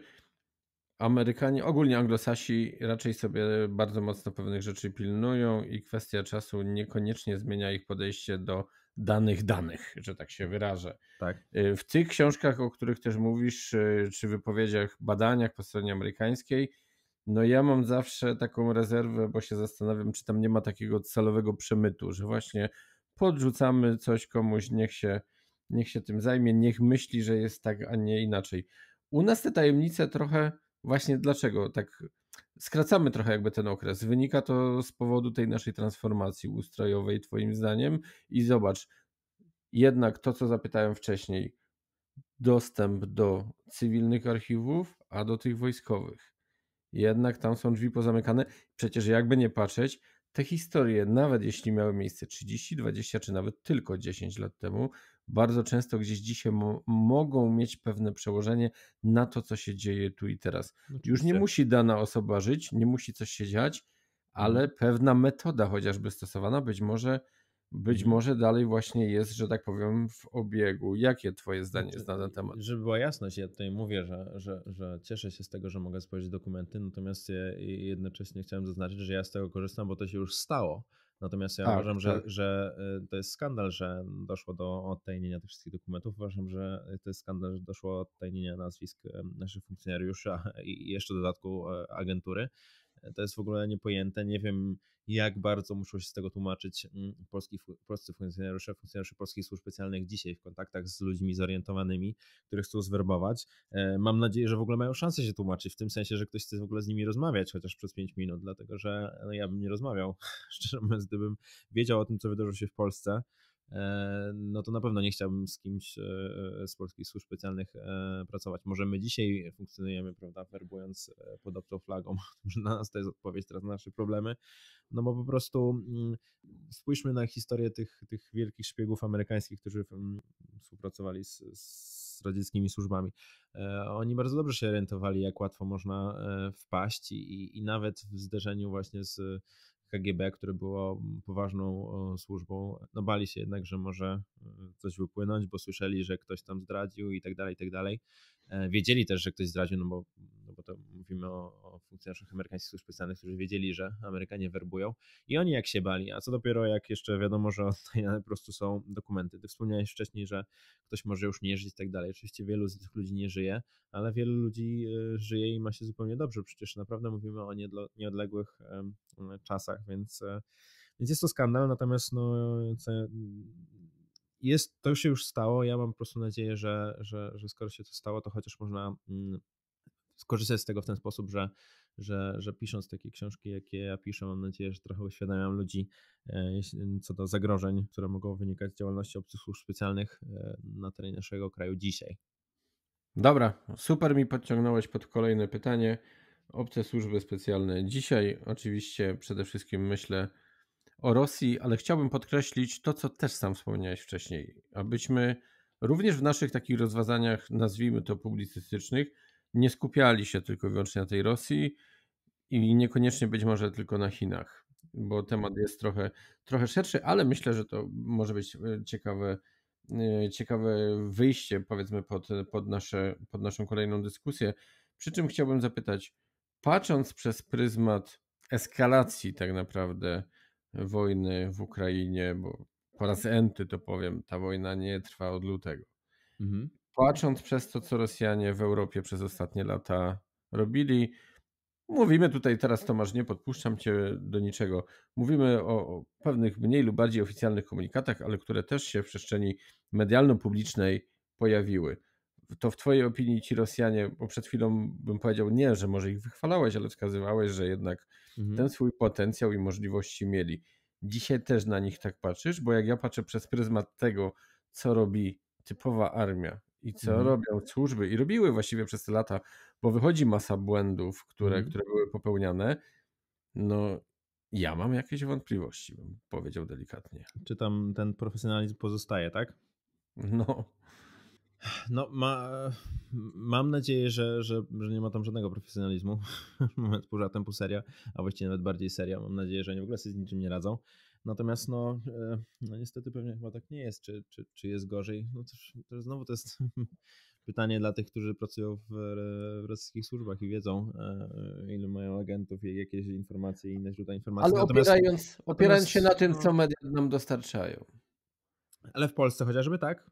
Amerykanie, ogólnie anglosasi, raczej sobie bardzo mocno pewnych rzeczy pilnują i kwestia czasu niekoniecznie zmienia ich podejście do danych danych, że tak się wyrażę. Tak. Y, w tych książkach, o których też mówisz, y, czy wypowiedziach, badaniach po stronie amerykańskiej, no ja mam zawsze taką rezerwę, bo się zastanawiam, czy tam nie ma takiego celowego przemytu, że właśnie podrzucamy coś komuś, niech się, niech się tym zajmie, niech myśli, że jest tak, a nie inaczej. U nas te tajemnice trochę właśnie dlaczego tak skracamy trochę jakby ten okres. Wynika to z powodu tej naszej transformacji ustrojowej, Twoim zdaniem. I zobacz, jednak to, co zapytałem wcześniej, dostęp do cywilnych archiwów, a do tych wojskowych. Jednak tam są drzwi pozamykane. Przecież jakby nie patrzeć, te historie, nawet jeśli miały miejsce 30, 20 czy nawet tylko 10 lat temu, bardzo często gdzieś dzisiaj mo mogą mieć pewne przełożenie na to, co się dzieje tu i teraz. Oczywiście. Już nie musi dana osoba żyć, nie musi coś się dziać, ale mhm. pewna metoda chociażby stosowana być może być mhm. może dalej właśnie jest, że tak powiem, w obiegu. Jakie twoje no zdanie znaczy, jest na ten temat? Żeby była jasność, ja tutaj mówię, że, że, że cieszę się z tego, że mogę spojrzeć dokumenty, natomiast jednocześnie chciałem zaznaczyć, że ja z tego korzystam, bo to się już stało. Natomiast ja tak, uważam, że, tak. że y, to jest skandal, że doszło do odtajnienia tych wszystkich dokumentów. Uważam, że y, to jest skandal, że doszło do odtajnienia nazwisk y, naszych funkcjonariuszy i jeszcze w dodatku agentury. E, to jest w ogóle niepojęte. Nie wiem, jak bardzo muszą się z tego tłumaczyć mm, polski, polscy funkcjonariusze, funkcjonariusze polskich służb specjalnych dzisiaj w kontaktach z ludźmi zorientowanymi, których chcą zwerbować. E, mam nadzieję, że w ogóle mają szansę się tłumaczyć, w tym sensie, że ktoś chce w ogóle z nimi rozmawiać, chociaż przez 5 minut, dlatego że no, ja bym nie rozmawiał, szczerze mówiąc, gdybym wiedział o tym, co wydarzyło się w Polsce E, no to na pewno nie chciałbym z kimś e, e, z polskich służb specjalnych pracować. Może my dzisiaj funkcjonujemy, prawda, werbując pod obcą flagą, że na nas to jest odpowiedź teraz na nasze problemy, no bo po prostu mm, spójrzmy na historię tych, tych wielkich szpiegów amerykańskich, którzy mm, współpracowali z, z radzieckimi służbami. Oni bardzo dobrze się orientowali, jak łatwo można wpaść i, i nawet w zderzeniu właśnie z KGB, które było mm, poważną służbą, no bali się jednak, że może e, coś wypłynąć, bo słyszeli, że ktoś tam zdradził i tak dalej, i tak dalej. E, wiedzieli też, że ktoś zdradził, no bo, no bo to mówimy o, o funkcjonariuszach amerykańskich służb specjalnych, którzy wiedzieli, że Amerykanie werbują i oni jak się bali, a co dopiero jak jeszcze wiadomo, że odtajniane po prostu są dokumenty. Ty wspomniałeś wcześniej, że ktoś może już nie żyć i tak dalej. Oczywiście wielu z tych ludzi nie żyje, ale wielu ludzi e, żyje i ma się zupełnie dobrze. Przecież naprawdę mówimy o nieodległych czasach, więc, e, więc jest to skandal, natomiast no, jest, to się już stało. Ja mam po prostu nadzieję, że, że, że skoro się to stało, to chociaż można mm, skorzystać z tego w ten sposób, że, że, że pisząc takie książki, jakie ja piszę, mam nadzieję, że trochę uświadamiam ludzi e, e, co do zagrożeń, które mogą wynikać z działalności obcych służb specjalnych e, na terenie naszego kraju dzisiaj. Dobra, super mi podciągnąłeś pod kolejne pytanie. Obce służby specjalne dzisiaj, oczywiście przede wszystkim myślę, o Rosji, ale chciałbym podkreślić to, co też sam wspomniałeś wcześniej, abyśmy również w naszych takich rozwazaniach, nazwijmy to publicystycznych, nie skupiali się tylko i wyłącznie na tej Rosji i niekoniecznie być może tylko na Chinach, bo temat jest trochę, trochę szerszy, ale myślę, że to może być e, ciekawe, e, ciekawe wyjście, powiedzmy, pod, pod, nasze, pod naszą kolejną dyskusję. Przy czym chciałbym zapytać, patrząc przez pryzmat eskalacji tak naprawdę wojny w Ukrainie, bo po raz enty to powiem, ta wojna nie trwa od lutego. Mhm. Patrząc przez to, co Rosjanie w Europie przez ostatnie lata robili, mówimy tutaj teraz, Tomasz, nie podpuszczam cię do niczego. Mówimy o, o pewnych mniej lub bardziej oficjalnych komunikatach, ale które też się w przestrzeni medialno-publicznej pojawiły. To w Twojej opinii ci Rosjanie, bo przed chwilą bym powiedział nie, że może ich wychwalałeś, ale wskazywałeś, że jednak mhm. ten swój potencjał i możliwości mieli. Dzisiaj też na nich tak patrzysz, bo jak ja patrzę przez pryzmat tego, co robi typowa armia i co mhm. robią służby i robiły właściwie przez te lata, bo wychodzi masa błędów, które, mhm. które były popełniane, no ja mam jakieś wątpliwości, bym powiedział delikatnie. Czy tam ten profesjonalizm pozostaje, tak? No. No, ma, mam nadzieję, że, że, że nie ma tam żadnego profesjonalizmu. Moment pół żartem, pół a właściwie nawet bardziej seria. Mam nadzieję, że oni w ogóle sobie z niczym nie radzą. Natomiast no, e, no niestety pewnie chyba tak nie jest. Czy, czy, czy jest gorzej? No to, też znowu to jest pytanie dla tych, którzy pracują w, w rosyjskich służbach i wiedzą, e, ile mają agentów i jakieś informacje i inne źródła informacji. Ale opierając, natomiast, opierając natomiast, się na tym, no. co media nam dostarczają. Ale w Polsce chociażby, tak?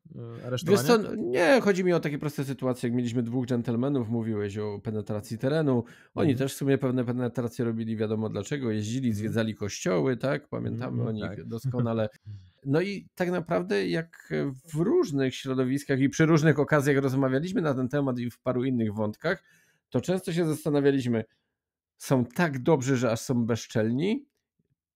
E, Wiesz Co, no, nie, chodzi mi o takie proste sytuacje, jak mieliśmy dwóch dżentelmenów, mówiłeś o penetracji terenu. Oni mm. też w sumie pewne penetracje robili, wiadomo dlaczego. Jeździli, mhm. zwiedzali kościoły, tak? Pamiętamy mm, o nich tak. doskonale. Mhm. No i tak naprawdę, jak w różnych środowiskach i przy różnych okazjach rozmawialiśmy na ten temat i w paru innych wątkach, to często się zastanawialiśmy, są tak dobrzy, że aż są bezczelni,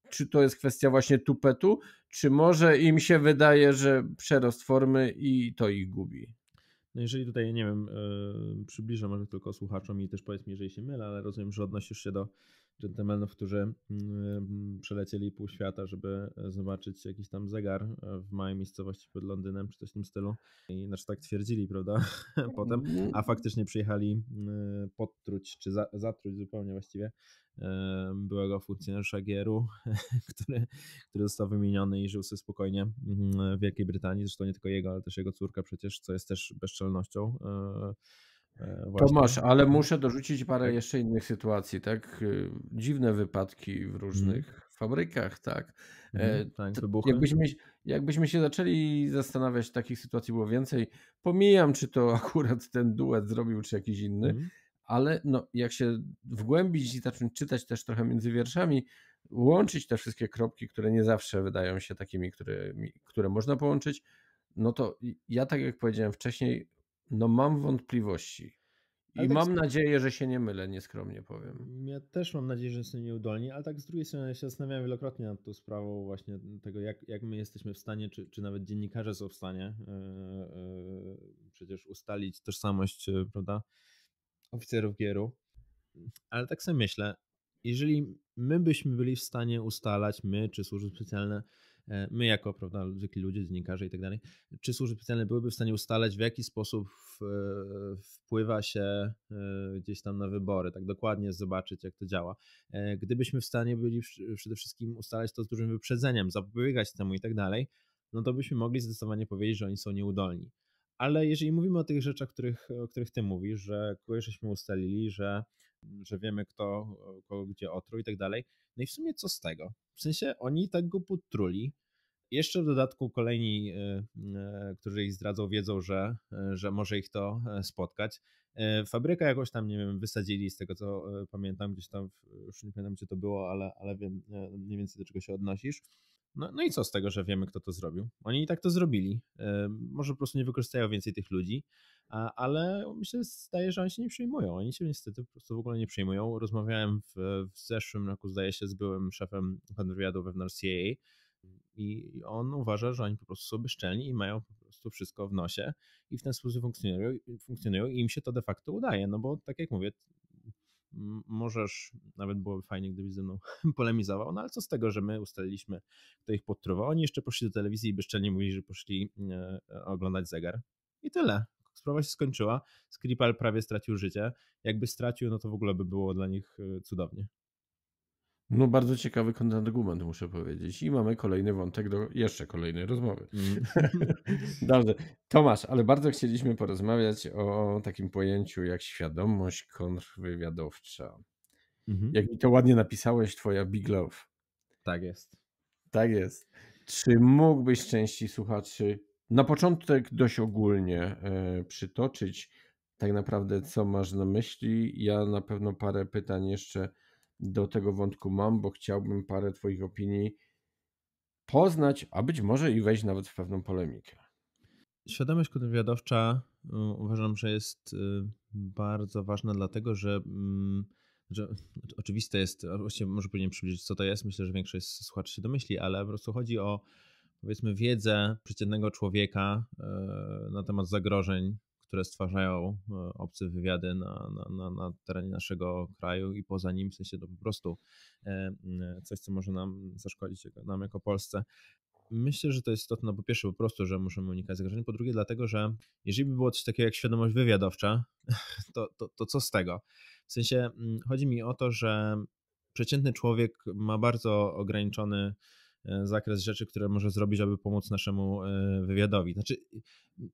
czy to jest kwestia właśnie tupetu, czy może im się wydaje, że przerost formy i to ich gubi? No jeżeli tutaj, nie wiem, yy, przybliżę może tylko słuchaczom i też powiedz mi, jeżeli się mylę, ale rozumiem, że odnosisz się do dżentelmenów, którzy mm, mm, przelecieli pół świata, żeby e, zobaczyć jakiś tam zegar e, w małej miejscowości pod Londynem, czy coś w tym stylu. I znaczy tak twierdzili, prawda? Potem, mhm. a faktycznie przyjechali e, podtruć, czy za, zatruć zupełnie właściwie byłego funkcjonariusza Gieru, który, który został wymieniony i żył sobie spokojnie mm, w Wielkiej Brytanii. Zresztą nie tylko jego, ale też jego córka przecież, co jest też bezczelnością. E, właśnie. Tomasz, ale muszę dorzucić parę tak. jeszcze innych sytuacji, tak? E, dziwne wypadki w mhm. różnych hmm. fabrykach, tak? Hmm, tak jakbyśmy, jakbyśmy się zaczęli zastanawiać, takich sytuacji było więcej. Pomijam, czy to akurat ten duet zrobił, czy jakiś inny, hmm. ale no, jak się wgłębić i zacząć czytać też trochę między wierszami, łączyć te wszystkie kropki, które nie zawsze wydają się takimi, które, które można połączyć, no to ja tak jak powiedziałem wcześniej, no mam wątpliwości. I tak mam nadzieję, że się nie mylę, nieskromnie powiem. Ja też mam nadzieję, że jestem nieudolni, ale tak z drugiej strony się zastanawiam wielokrotnie nad tą sprawą właśnie tego, jak, jak my jesteśmy w stanie, czy, czy nawet dziennikarze są w stanie yy, yy, przecież ustalić tożsamość, yy, prawda, oficerów gieru. Ale tak sobie myślę, jeżeli my byśmy byli w stanie ustalać, my czy służby specjalne, E, my jako prawda, zwykli ludzie, dziennikarze i tak dalej, czy służby specjalne byłyby w stanie ustalać, w jaki sposób e, wpływa się e, gdzieś tam na wybory, tak dokładnie zobaczyć, jak to działa. Gdybyśmy w stanie byli przede wszystkim ustalać to z dużym wyprzedzeniem, zapobiegać temu i tak dalej, no to byśmy mogli zdecydowanie powiedzieć, że oni są nieudolni. Ale jeżeli mówimy o tych rzeczach, których, o których ty mówisz, że kogoś żeśmy ustalili, że że wiemy kto, kogo gdzie otruł i tak dalej. No i w sumie co z tego? W sensie oni tak go potruli. Jeszcze w dodatku kolejni, e, e, którzy ich zdradzą, wiedzą, że, e, że może ich to spotkać. Fabryka jakoś tam, nie wiem, wysadzili z tego co pamiętam, gdzieś tam, już nie pamiętam gdzie to było, ale, ale wiem mniej więcej do czego się odnosisz. No, no i co z tego, że wiemy kto to zrobił? Oni i tak to zrobili. Może po prostu nie wykorzystają więcej tych ludzi ale mi się zdaje, że oni się nie przyjmują. Oni się niestety po prostu w ogóle nie przyjmują. Rozmawiałem w, w zeszłym roku, zdaje się, z byłym szefem kontrwywiadu wewnątrz CIA i on uważa, że oni po prostu są bezczelni i mają po prostu wszystko w nosie i w ten sposób funkcjonują, funkcjonują i im się to de facto udaje, no bo tak jak mówię, możesz, nawet byłoby fajnie, gdybyś ze mną polemizował, no ale co z tego, że my ustaliliśmy, kto ich podtrwa, Oni jeszcze poszli do telewizji i bezczelnie mówili, że poszli e, e, oglądać zegar i tyle sprawa się skończyła. Skripal prawie stracił życie. Jakby stracił, no to w ogóle by było dla nich y, cudownie. No bardzo ciekawy kontrargument muszę powiedzieć. I mamy kolejny wątek do jeszcze kolejnej rozmowy. Mm. Dobrze. Tomasz, ale bardzo chcieliśmy porozmawiać o takim pojęciu jak świadomość kontrwywiadowcza. Mm-hmm. Jak mi to ładnie napisałeś, twoja Big Love. Tak jest. Tak jest. Czy mógłbyś części słuchaczy na początek dość ogólnie e, przytoczyć tak naprawdę, mhm. co masz na myśli. Ja na pewno parę pytań jeszcze do tego wątku mam, bo chciałbym parę Twoich opinii poznać, a być może i wejść nawet w pewną polemikę. Świadomość wywiadowcza e, uważam, że jest e, bardzo ważna, dlatego że, mm, że oczywiste jest, właściwie może powinienem przybliżyć, co to jest. Myślę, że większość słuchaczy się domyśli, ale po prostu chodzi o powiedzmy wiedzę przeciętnego człowieka e, na temat zagrożeń, które stwarzają e, obce wywiady na, na, na, na terenie naszego kraju i poza nim, w sensie to po prostu e, coś, co może nam zaszkodzić, nam jako Polsce. Myślę, że to jest istotne, no po pierwsze po prostu, że musimy unikać zagrożeń, po drugie dlatego, że jeżeli by było coś takiego jak świadomość wywiadowcza, to, to, to co z tego? W sensie mm, chodzi mi o to, że przeciętny człowiek ma bardzo ograniczony E, zakres rzeczy, które może zrobić, aby pomóc naszemu e, wywiadowi. Znaczy,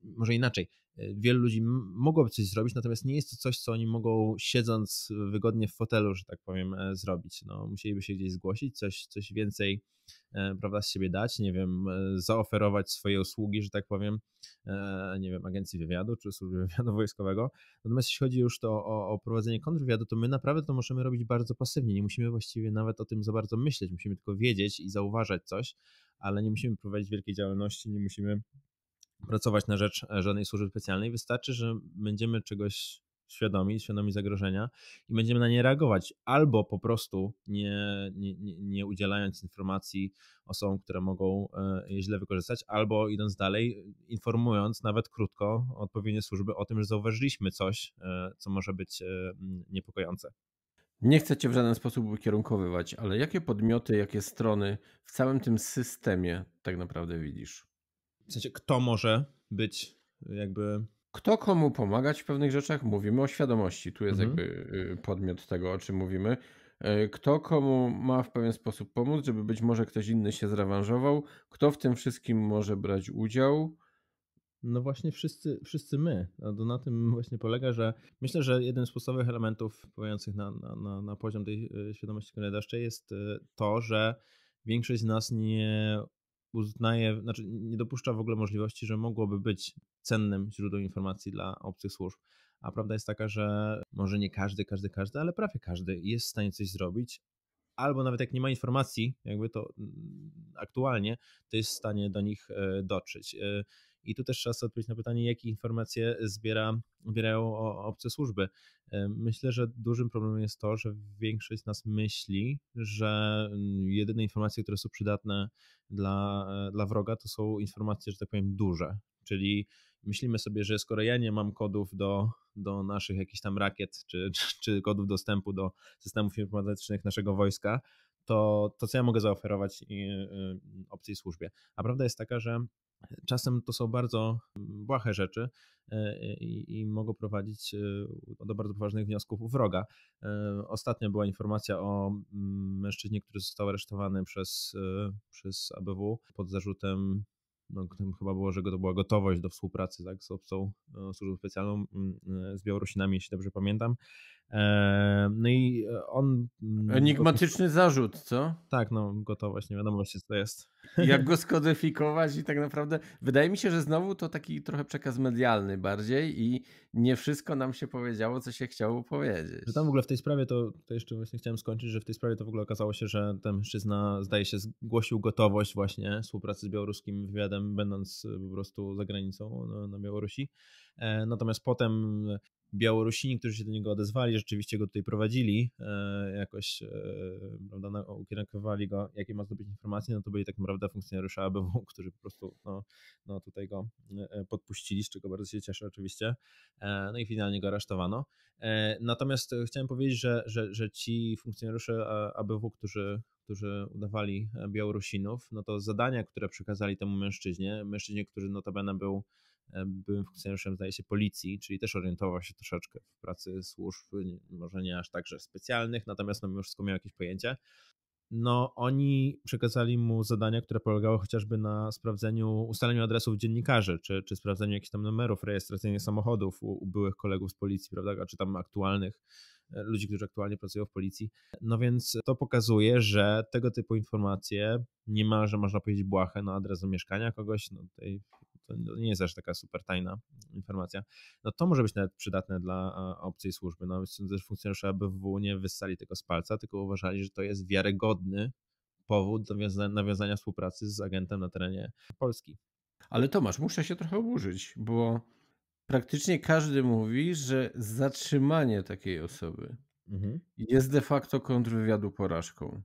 może inaczej, Y, wielu ludzi mogłoby coś zrobić, natomiast nie jest to coś, co oni mogą siedząc wygodnie w fotelu, że tak powiem, e, zrobić. No, musieliby się gdzieś zgłosić, coś, coś więcej e, prawda, z siebie dać, nie wiem, e, zaoferować swoje usługi, że tak powiem, nie wiem, agencji wywiadu czy służby wywiadu wojskowego. Natomiast jeśli chodzi już to o, o prowadzenie kontrwywiadu, to my naprawdę to możemy robić bardzo pasywnie, nie musimy właściwie nawet o tym za bardzo myśleć, musimy tylko wiedzieć i zauważać coś, ale nie musimy prowadzić wielkiej działalności, nie musimy pracować na rzecz e, żadnej służby specjalnej. Wystarczy, że będziemy czegoś świadomi, świadomi zagrożenia i będziemy na nie reagować, albo po prostu nie, nie, nie udzielając informacji osobom, które mogą e, je źle wykorzystać, albo idąc dalej, informując nawet krótko odpowiednie służby o tym, że zauważyliśmy coś, e, co może być niepokojące. Nie chcę Cię w żaden sposób ukierunkowywać, ale jakie podmioty, jakie strony w całym tym systemie tak naprawdę widzisz? W sensie, kto może być jakby. Kto komu pomagać w pewnych rzeczach? Mówimy o świadomości. Tu jest mhm. jakby y, podmiot tego, o czym mówimy. Y, kto komu ma w pewien sposób pomóc, żeby być może ktoś inny się zrewanżował? Kto w tym wszystkim może brać udział? No właśnie wszyscy, wszyscy my. Na tym właśnie polega, że myślę, że jednym z podstawowych elementów wpływających na, na, na, poziom tej y, świadomości kandydaczej jest to, że większość z nas nie uznaje, znaczy nie dopuszcza w ogóle możliwości, że mogłoby być cennym źródłem informacji dla obcych służb. A prawda jest taka, że może nie każdy, każdy, każdy, ale prawie każdy jest w stanie coś zrobić, albo nawet jak nie ma informacji, jakby to mm, aktualnie, to jest w stanie do nich e, dotrzeć. E, i tu też trzeba sobie odpowiedzieć na pytanie, jakie informacje zbiera, zbierają obce służby. E, myślę, że dużym problemem jest to, że większość z nas myśli, że mm, jedyne informacje, które są przydatne dla, dla wroga, to są informacje, że tak powiem, duże. Czyli myślimy sobie, że skoro ja nie mam kodów do, do naszych jakichś tam rakiet, czy, czy, czy kodów dostępu do systemów informatycznych naszego wojska, to, to co ja mogę zaoferować e, e, obcej służbie? A prawda jest taka, że Czasem to są bardzo błahe rzeczy e, i, i mogą prowadzić e, do bardzo poważnych wniosków wroga. E, ostatnio była informacja o mm, mężczyźnie, który został aresztowany przez, przez ABW pod zarzutem no, chyba było, że to była gotowość do współpracy tak, z obcą służbą specjalną, mm, z Białorusinami, jeśli dobrze pamiętam. E, no i e, on. Mm, Enigmatyczny zarzut, co? Tak, no gotowość, nie wiadomo właśnie, co to jest. Jak go skodyfikować i tak naprawdę. Wydaje mi się, że znowu to taki trochę przekaz medialny bardziej i nie wszystko nam się powiedziało, co się chciało powiedzieć. Że no tam w ogóle w tej sprawie to, to jeszcze właśnie chciałem skończyć, że w tej sprawie to w ogóle okazało się, że ten mężczyzna zdaje się zgłosił gotowość właśnie współpracy z białoruskim wywiadem, będąc e, po prostu za granicą no, na Białorusi. Natomiast potem Białorusini, którzy się do niego odezwali, rzeczywiście go tutaj prowadzili, e, jakoś e, prawda, ukierunkowali go, jakie ma zdobyć informacje, no to byli tak naprawdę funkcjonariusze ABW, którzy po prostu no, no tutaj go e, podpuścili, z czego bardzo się cieszę oczywiście, no i finalnie go aresztowano. Natomiast chciałem powiedzieć, że, że, że ci funkcjonariusze ABW, którzy którzy udawali Białorusinów, no to zadania, które przekazali temu mężczyźnie, mężczyźnie, który notabene był E, byłem funkcjonariuszem, zdaje się, policji, czyli też orientował się troszeczkę w pracy służb, może nie aż także specjalnych, natomiast no mimo wszystko miał jakieś pojęcie. No, oni przekazali mu zadania, które polegały chociażby na sprawdzeniu, ustaleniu adresów dziennikarzy, czy, czy sprawdzeniu jakichś tam numerów rejestracyjnych samochodów u, u byłych kolegów z policji, prawda, czy tam aktualnych e, ludzi, którzy aktualnie pracują w policji. No więc to pokazuje, że tego typu informacje niemalże można powiedzieć błahe na adres mieszkania kogoś, no tutaj to nie jest aż taka super tajna informacja, no to może być nawet przydatne dla obcej służby. No sądzę, że funkcjonariusze ABW nie wyssali tego z palca, tylko uważali, że to jest wiarygodny powód do nawiązania współpracy z agentem na terenie Polski. Ale Tomasz, muszę się trochę oburzyć, bo praktycznie każdy mówi, że zatrzymanie takiej osoby mhm. jest de facto kontrwywiadu porażką,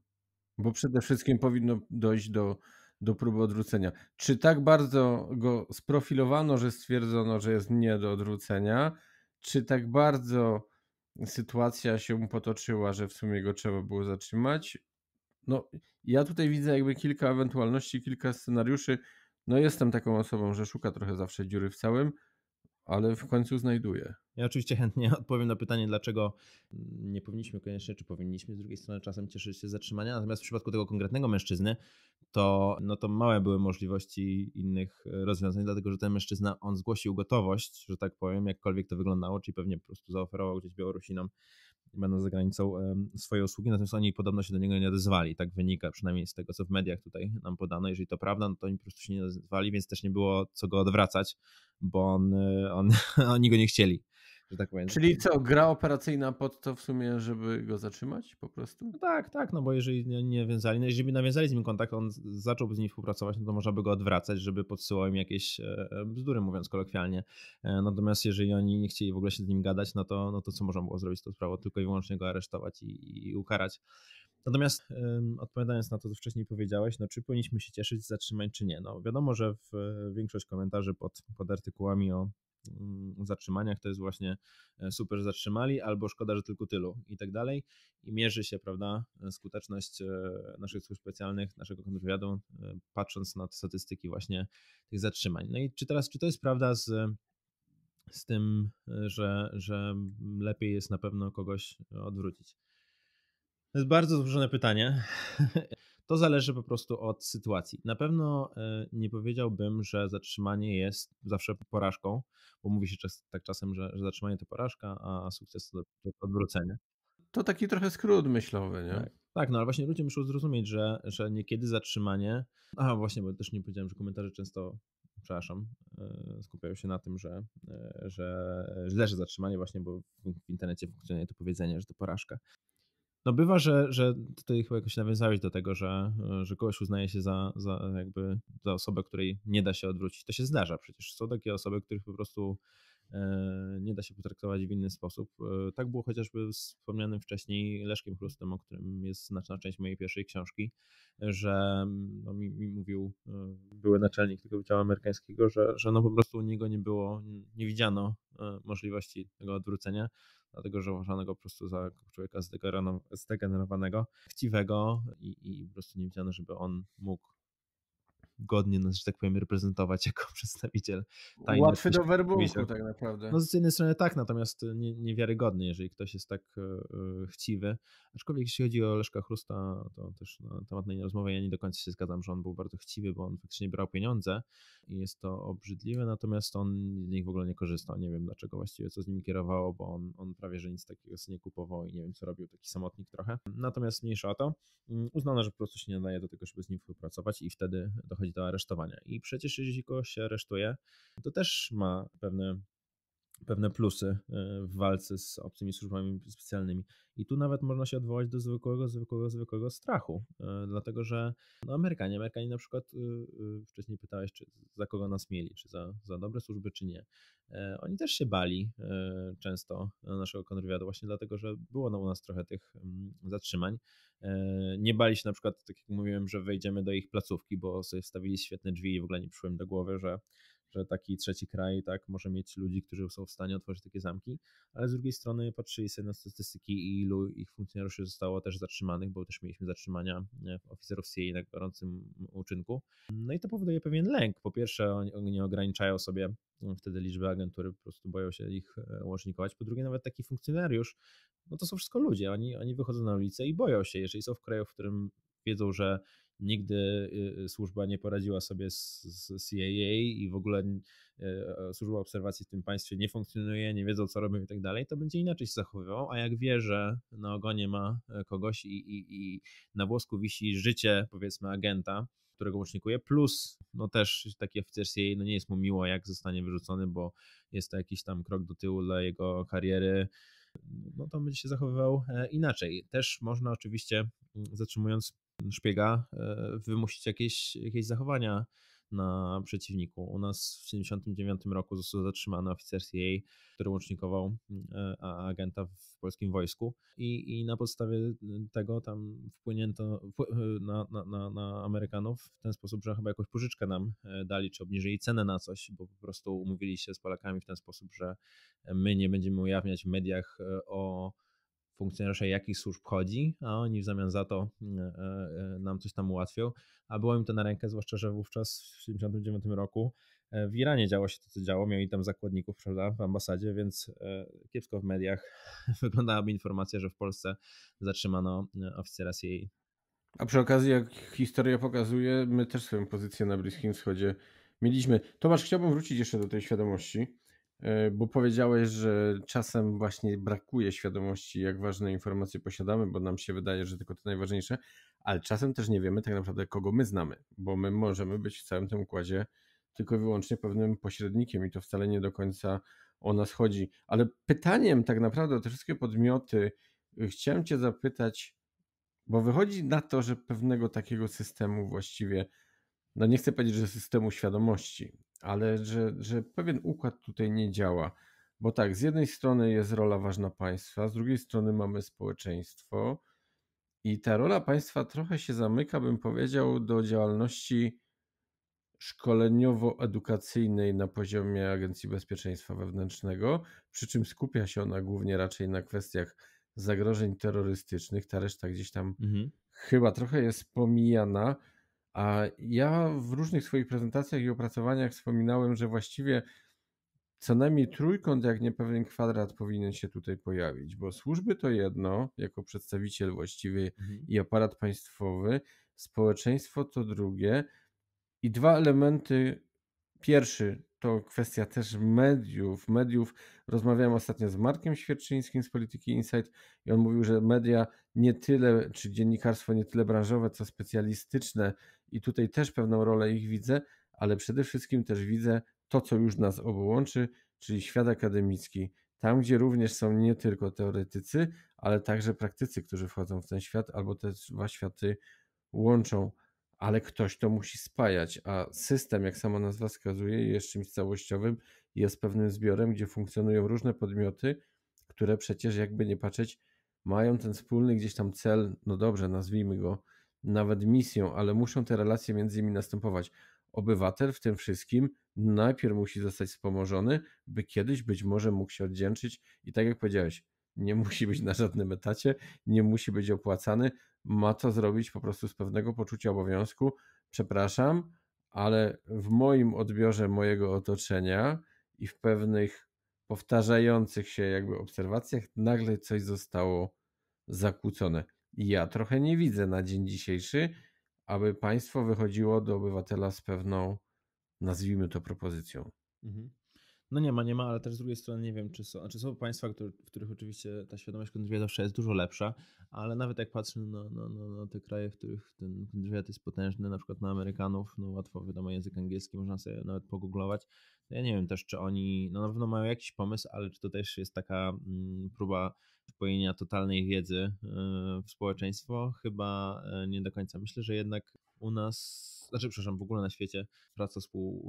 bo przede wszystkim powinno dojść do do próby odwrócenia. Czy tak bardzo go sprofilowano, że stwierdzono, że jest nie do odwrócenia? Czy tak bardzo sytuacja się potoczyła, że w sumie go trzeba było zatrzymać? No, ja tutaj widzę jakby kilka ewentualności, kilka scenariuszy. No, jestem taką osobą, że szuka trochę zawsze dziury w całym ale w końcu znajduję. Ja oczywiście chętnie odpowiem na pytanie, dlaczego mm, nie powinniśmy koniecznie, czy powinniśmy z drugiej strony czasem cieszyć się z zatrzymania. Natomiast w przypadku tego konkretnego mężczyzny, to, no to małe były możliwości innych e, rozwiązań, dlatego że ten mężczyzna, on zgłosił gotowość, że tak powiem, jakkolwiek to wyglądało, czyli pewnie po prostu zaoferował gdzieś Białorusinom będąc za granicą, swoje usługi, natomiast oni podobno się do niego nie odezwali. Tak wynika przynajmniej z tego, co w mediach tutaj nam podano. Jeżeli to prawda, no to oni po prostu się nie odezwali, więc też nie było co go odwracać, bo on, e, on, oni go nie chcieli że tak powiem. Czyli co, gra operacyjna pod to w sumie, żeby go zatrzymać po prostu? No tak, tak, no bo jeżeli nie, nie wiązali, no jeżeli by nawiązali z nim kontakt, on zacząłby z nim współpracować, no to można by go odwracać, żeby podsyłał im jakieś e, e, bzdury, mówiąc kolokwialnie. E, natomiast jeżeli oni nie chcieli w ogóle się z nim gadać, no to, no to co można było zrobić z tą sprawą? Tylko i wyłącznie go aresztować i, i ukarać. Natomiast um, odpowiadając na to, co wcześniej powiedziałeś, no czy powinniśmy się cieszyć z zatrzymań, czy nie? No wiadomo, że w, większość komentarzy pod, pod artykułami o Mm, zatrzymaniach, to jest właśnie e, super zatrzymali, albo szkoda, że tylko tylu i tak dalej. I mierzy się, prawda, e, skuteczność e, naszych służb specjalnych, naszego kontrwywiadu, patrząc na statystyki właśnie tych zatrzymań. No i czy teraz, czy to jest prawda z z tym, że, że lepiej jest na pewno kogoś odwrócić? To jest bardzo złożone pytanie. To zależy po prostu od sytuacji. Na pewno e, nie powiedziałbym, że zatrzymanie jest zawsze porażką, bo mówi się czas, tak czasem, że, że zatrzymanie to porażka, a sukces to, to odwrócenie. To taki trochę skrót myślowy, nie? Tak. Tak, no ale właśnie ludzie muszą zrozumieć, że, że niekiedy zatrzymanie. Aha, właśnie, bo też nie powiedziałem, że komentarze często, przepraszam, e, skupiają się na tym, że, e, że źle, że zatrzymanie, właśnie, bo w internecie funkcjonuje to powiedzenie, że to porażka. No bywa, że, że tutaj chyba jakoś nawiązałeś do tego, że, e, że kogoś uznaje się za, za jakby za osobę, której nie da się odwrócić. To się zdarza przecież. Są takie osoby, których po prostu E, nie da się potraktować w inny sposób. E, tak było chociażby wspomnianym wcześniej Leszkiem Chrustem, o którym jest znaczna część mojej pierwszej książki, że mm, no, mi, mi mówił e, były naczelnik tego Wydziału Amerykańskiego, że, że no po prostu u niego nie było, nie widziano możliwości tego odwrócenia, dlatego że uważano go po prostu za człowieka zdegenerowanego, chciwego i, i po prostu nie widziano, żeby on mógł godnie nas, że tak powiem, reprezentować jako przedstawiciel tajny. Łatwy do werbuchu tak naprawdę. No z jednej strony tak, natomiast e, niewiarygodny, jeżeli ktoś jest tak e, e, chciwy. Aczkolwiek jeśli chodzi o Leszka Chrusta, to też na temat tej rozmowy ja nie do końca się zgadzam, że on był bardzo chciwy, bo on faktycznie brał pieniądze i jest to obrzydliwe, natomiast on z nich w ogóle nie korzystał. Nie wiem dlaczego właściwie, co z nimi kierowało, bo on, on prawie że nic takiego sobie nie kupował i nie wiem co robił, taki samotnik trochę. Natomiast mniejsza o to, mm, uznano, że po prostu się nie nadaje do tego, żeby z nim współpracować i wtedy dochodzi do aresztowania. I przecież jeśli kogoś się aresztuje, to też ma pewne pewne plusy e, w walce z obcymi służbami specjalnymi. I tu nawet można się odwołać do zwykłego, zwykłego, zwykłego strachu, e, dlatego że no Amerykanie, Amerykanie na przykład, e, wcześniej pytałeś, czy za kogo nas mieli, czy za, za dobre służby, czy nie. Oni też się bali często naszego kontrwywiadu, właśnie dlatego, że było na u nas trochę tych mm, zatrzymań. Nie bali się na przykład, tak jak mówiłem, że wejdziemy do ich placówki, bo sobie wstawili świetne drzwi i w ogóle nie przyszło im do głowy, że że taki trzeci kraj tak może mieć ludzi, którzy są w stanie otworzyć takie zamki, ale z drugiej strony patrzyli sobie na statystyki i ilu ich funkcjonariuszy zostało też zatrzymanych, bo też mieliśmy zatrzymania e, oficerów CIA na gorącym uczynku. No i to powoduje pewien lęk. Po pierwsze, oni, nie ograniczają sobie mm, wtedy liczby agentury, po prostu boją się ich e, łącznikować. Po drugie, nawet taki funkcjonariusz, no to są wszystko ludzie, oni, oni wychodzą na ulicę i boją się, jeżeli są w kraju, w którym wiedzą, że nigdy y, y, służba nie poradziła sobie z, z CIA i w ogóle y, służba obserwacji w tym państwie nie funkcjonuje, nie wiedzą co robią i tak dalej, to będzie inaczej się zachowywał, a jak wie, że na ogonie ma e, kogoś i, i, i na włosku wisi życie powiedzmy agenta, którego łącznikuje, plus no też taki oficer CIA, no nie jest mu miło jak zostanie wyrzucony, bo jest to jakiś tam krok do tyłu dla jego kariery, no to będzie się zachowywał e, inaczej. Też można oczywiście mm, zatrzymując szpiega e, wymusić jakieś, jakieś zachowania na przeciwniku. U nas w 1979 roku został zatrzymany oficer CIA, który łącznikował e, agenta w polskim wojsku i, i na podstawie e, tego tam wpłynięto na, na, na, na Amerykanów w ten sposób, że chyba jakąś pożyczkę nam dali, czy obniżyli cenę na coś, bo po prostu umówili się z Polakami w ten sposób, że my nie będziemy ujawniać w mediach o funkcjonariusze jakich służb chodzi, a oni w zamian za to mm, e, e, e, nam coś tam ułatwią, a było im to na rękę, zwłaszcza, że wówczas w 1979 roku w Iranie działo się to, co działo, mieli tam zakładników prawda, w ambasadzie, więc kiepsko w mediach wyglądałaby informacja, że w Polsce zatrzymano oficera CIA. A przy okazji, jak historia pokazuje, my też swoją pozycję na Bliskim Wschodzie mieliśmy. Tomasz, chciałbym wrócić jeszcze do tej świadomości, E, bo powiedziałeś, że czasem właśnie brakuje świadomości, jak ważne informacje posiadamy, bo nam się wydaje, że tylko te najważniejsze, ale czasem też nie wiemy tak naprawdę, kogo my znamy, bo my możemy być w całym tym układzie tylko i wyłącznie pewnym pośrednikiem i to wcale nie do końca o nas chodzi. Ale pytaniem tak naprawdę o te wszystkie podmioty y, chciałem Cię zapytać, bo wychodzi na to, że pewnego takiego systemu właściwie, no nie chcę powiedzieć, że systemu świadomości, ale że, że pewien układ tutaj nie działa. Bo tak, z jednej strony jest rola ważna państwa, z drugiej strony mamy społeczeństwo i ta rola państwa trochę się zamyka, bym powiedział, do działalności szkoleniowo-edukacyjnej na poziomie Agencji Bezpieczeństwa Wewnętrznego, przy czym skupia się ona głównie raczej na kwestiach zagrożeń terrorystycznych. Ta reszta gdzieś tam mhm. chyba trochę jest pomijana. A ja w różnych swoich prezentacjach i opracowaniach wspominałem, że właściwie co najmniej trójkąt, jak nie pewien kwadrat powinien się tutaj pojawić, bo służby to jedno, jako przedstawiciel właściwy mhm. i aparat państwowy, społeczeństwo to drugie i dwa elementy. Pierwszy to kwestia też mediów. Mediów rozmawiałem ostatnio z Markiem Świerczyńskim z Polityki Insight i on mówił, że media nie tyle, czy dziennikarstwo nie tyle branżowe, co specjalistyczne i tutaj też pewną rolę ich widzę, ale przede wszystkim też widzę to, co już nas obu łączy, czyli świat akademicki. Tam, gdzie również są nie tylko teoretycy, ale także praktycy, którzy wchodzą w ten świat albo te dwa światy łączą, ale ktoś to musi spajać, a system, jak sama nazwa wskazuje, jest czymś całościowym, jest pewnym zbiorem, gdzie funkcjonują różne podmioty, które przecież jakby nie patrzeć, mają ten wspólny gdzieś tam cel, no dobrze, nazwijmy go nawet misją, ale muszą te relacje między nimi następować. Obywatel w tym wszystkim najpierw musi zostać wspomożony, by kiedyś być może mógł się oddzięczyć i tak jak powiedziałeś, nie musi być na żadnym etacie, nie musi być opłacany, ma to zrobić po prostu z pewnego poczucia obowiązku. Przepraszam, ale w moim odbiorze mojego otoczenia i w pewnych powtarzających się jakby obserwacjach nagle coś zostało zakłócone ja trochę nie widzę na dzień dzisiejszy, aby państwo wychodziło do obywatela z pewną, nazwijmy to, propozycją. Mhm. No nie ma, nie ma, ale też z drugiej strony nie wiem, czy są, znaczy są państwa, w których oczywiście ta świadomość kontrwywiadowcza jest dużo lepsza, ale nawet jak patrzę na, na, na, na te kraje, w których ten kontrwywiad jest potężny, na przykład na Amerykanów, no łatwo wiadomo, język angielski można sobie nawet pogooglować, ja nie wiem też, czy oni no na pewno mają jakiś pomysł, ale czy to też jest taka mm, próba wpojenia totalnej wiedzy e, w społeczeństwo? Chyba e, nie do końca. Myślę, że jednak u nas znaczy, przepraszam, w ogóle na świecie praca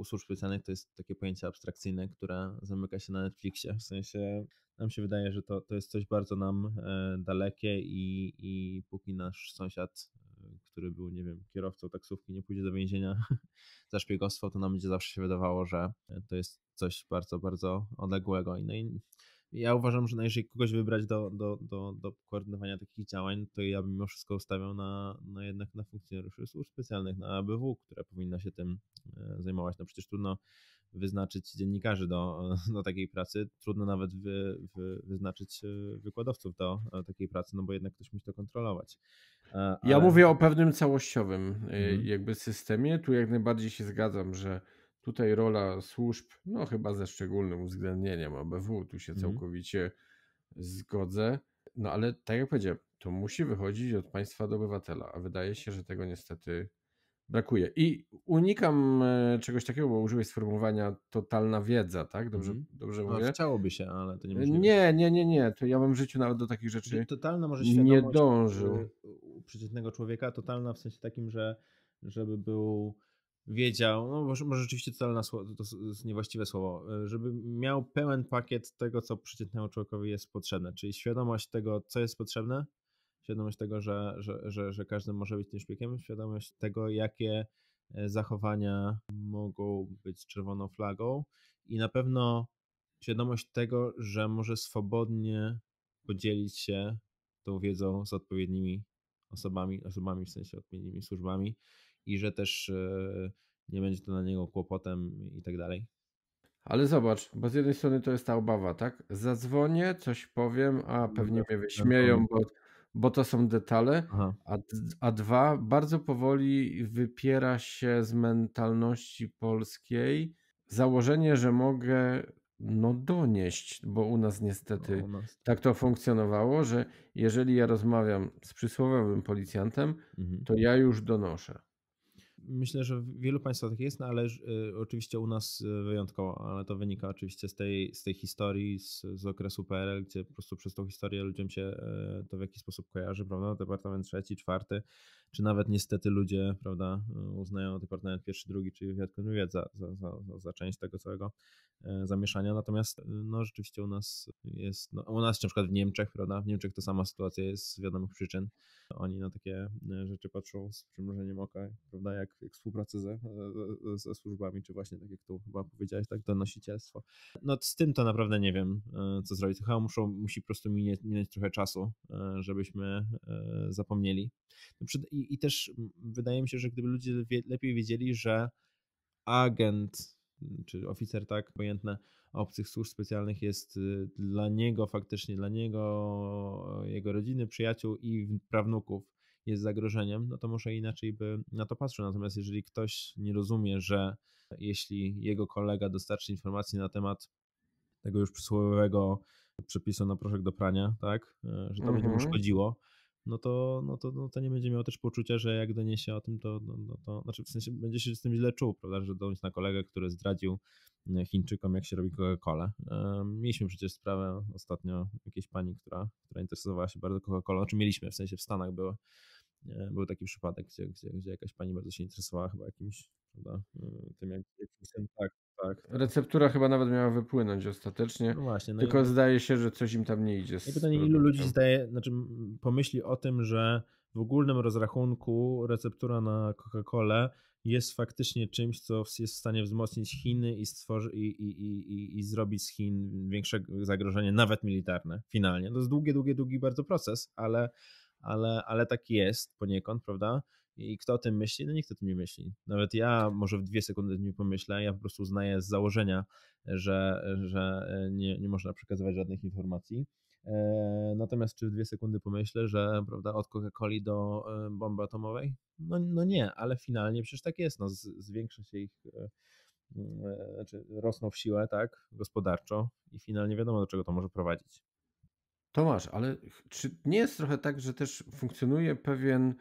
służb specjalnych to jest takie pojęcie abstrakcyjne, które zamyka się na Netflixie. W sensie nam się wydaje, że to, to jest coś bardzo nam e, dalekie i, i póki nasz sąsiad który był, nie wiem, kierowcą taksówki, nie pójdzie do więzienia za szpiegostwo, to nam będzie zawsze się wydawało, że to jest coś bardzo, bardzo odległego. No i ja uważam, że jeżeli kogoś wybrać do, do, do, do koordynowania takich działań, to ja bym mimo wszystko stawiał na, na no jednak na funkcjonariuszy służb specjalnych, na ABW, które powinna się tym e, zajmować. No przecież trudno wyznaczyć dziennikarzy do, do takiej pracy. Trudno nawet wy, wy, wyznaczyć e, wykładowców do e, takiej pracy, no bo jednak ktoś musi to kontrolować. E, ale... Ja mówię o pewnym całościowym mhm. jakby systemie. Tu jak najbardziej się zgadzam, że tutaj rola służb, no chyba ze szczególnym uwzględnieniem ABW, tu się mhm. całkowicie mhm. zgodzę. No ale tak jak powiedziałem, to musi wychodzić od państwa do obywatela, a wydaje się, że tego niestety brakuje. I unikam e, czegoś takiego, bo użyłeś sformułowania totalna wiedza, tak? Dobrze, mm. dobrze no, mówię? Chciałoby się, ale to nie e, Nie, nie, nie, nie. To ja bym w życiu nawet do takich rzeczy totalna może nie dążył. Y, u przeciętnego człowieka totalna w sensie takim, że żeby był wiedział, no może, może rzeczywiście totalna to jest niewłaściwe słowo, e, żeby miał pełen pakiet tego, co przeciętnemu człowiekowi jest potrzebne, czyli świadomość tego, co jest potrzebne, świadomość tego, że, że, że, że każdy może być tym szpiekiem, świadomość tego, jakie e, zachowania mogą być czerwoną flagą i na pewno świadomość tego, że może swobodnie podzielić się tą wiedzą z odpowiednimi osobami, osobami w sensie odpowiednimi służbami i że też e, nie będzie to na niego kłopotem i tak dalej. Ale zobacz, bo z jednej strony to jest ta obawa, tak? Zadzwonię, coś powiem, a pewnie no, mnie tak, wyśmieją, bo bo to są detale, a, a, dwa, bardzo powoli wypiera się z mentalności polskiej założenie, że mogę no donieść, bo u nas niestety u nas. tak to tak. funkcjonowało, że jeżeli ja rozmawiam z przysłowiowym policjantem, mhm. to ja już donoszę myślę, że w wielu państwach tak jest, no ale y, oczywiście u nas y, wyjątkowo, ale to wynika oczywiście z tej, z tej historii, z, z okresu PRL, gdzie po prostu przez tą historię ludziom się y, to w jakiś sposób kojarzy, prawda? Departament trzeci, czwarty, czy nawet niestety ludzie, prawda, e, uznają ten partner pierwszy, drugi, czyli wywiad, kontrwywiad za, za, za, za część tego całego e, zamieszania. Natomiast e, no, rzeczywiście u nas jest, no, u nas na przykład w Niemczech, prawda, w Niemczech to sama sytuacja jest z wiadomych przyczyn. Oni na takie rzeczy patrzą z przymrużeniem oka, prawda, jak, jak współpracę ze, ze służbami, czy właśnie tak jak tu chyba powiedziałeś, tak, donosicielstwo. No z tym to naprawdę nie wiem, co zrobić. Chyba muszą, musi po prostu minąć trochę czasu, żebyśmy zapomnieli no I, też wydaje mi się, że gdyby ludzie lepiej wiedzieli, że agent mm, czy oficer, tak, pojętne obcych służb specjalnych jest y, dla niego faktycznie, dla niego, jego rodziny, przyjaciół i prawnuków jest zagrożeniem, no to może inaczej by na to patrzył. Natomiast jeżeli ktoś nie rozumie, że jeśli jego kolega dostarczy informacji na temat tego już przysłowiowego przepisu na proszek do prania, tak, y, że to mm -hmm. będzie mu mhm. szkodziło, no to, no to, no to nie będzie miał też poczucia, że jak doniesie o tym, to, no, no to znaczy w sensie będzie się z tym źle czuł, prawda, że doniósł na kolegę, który zdradził e, Chińczykom, jak się robi coca cola e, Mieliśmy przecież sprawę ostatnio jakiejś pani, która, która interesowała się bardzo Coca-Colą, znaczy mieliśmy, w sensie w Stanach było, e, był taki przypadek, gdzie, gdzie, gdzie jakaś pani bardzo się interesowała chyba jakimś, prawda, tym jak, jakimś, tak, Receptura chyba nawet miała wypłynąć ostatecznie. No właśnie, no tylko i... zdaje się, że coś im tam nie idzie. I pytanie, ilu ludzi zdaje, znaczy pomyśli o tym, że w ogólnym rozrachunku receptura na Coca-Colę jest faktycznie czymś, co jest w stanie wzmocnić Chiny i, stworzy, i, i, i, i zrobić z Chin większe zagrożenie, nawet militarne, finalnie. To jest długi, długi, długi bardzo proces, ale, ale, ale tak jest poniekąd, prawda? I kto o tym myśli? No nikt o tym nie myśli. Nawet ja może w dwie sekundy nie pomyślę, ja po prostu uznaję z założenia, że, że e, nie, nie można przekazywać żadnych informacji. E, natomiast czy w dwie sekundy pomyślę, że prawda, od Coca-Coli do e, bomby atomowej? No, no nie, ale finalnie przecież tak jest. No, z, zwiększa się ich, mm, znaczy rosną w siłę, tak, gospodarczo i finalnie wiadomo, do czego to może prowadzić. Tomasz, ale czy nie jest trochę tak, że też funkcjonuje pewien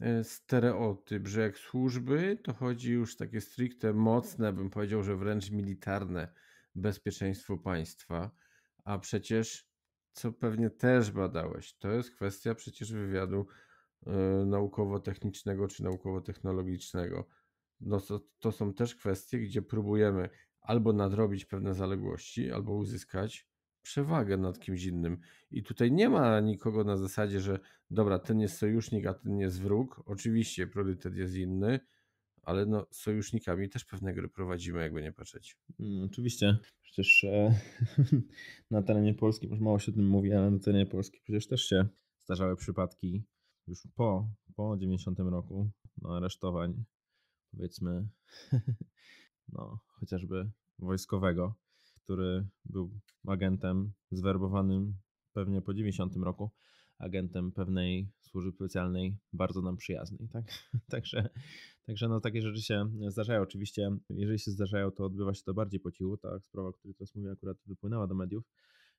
E, stereotyp, że jak służby, to chodzi już takie stricte mocne, bym powiedział, że wręcz militarne bezpieczeństwo państwa, a przecież, co pewnie też badałeś, to jest kwestia przecież wywiadu e, naukowo-technicznego czy naukowo-technologicznego. No to, to są też kwestie, gdzie próbujemy albo nadrobić pewne zaległości, albo uzyskać przewagę nad kimś innym. I tutaj nie ma nikogo na zasadzie, że dobra, ten jest sojusznik, a ten jest wróg. Oczywiście priorytet jest inny, ale no, sojusznikami też pewne gry prowadzimy, jakby nie patrzeć. No, oczywiście. Przecież e, na terenie Polski, może mało się o tym mówi, ale na terenie Polski przecież też się zdarzały przypadki już po, po 90 roku no, aresztowań, powiedzmy, no, chociażby wojskowego który był agentem zwerbowanym pewnie po 90 roku, agentem pewnej służby specjalnej, bardzo nam przyjaznej. Tak? także także no, takie rzeczy się zdarzają. Oczywiście, jeżeli się zdarzają, to odbywa się to bardziej po cichu. Ta sprawa, o której teraz mówię, akurat wypłynęła do mediów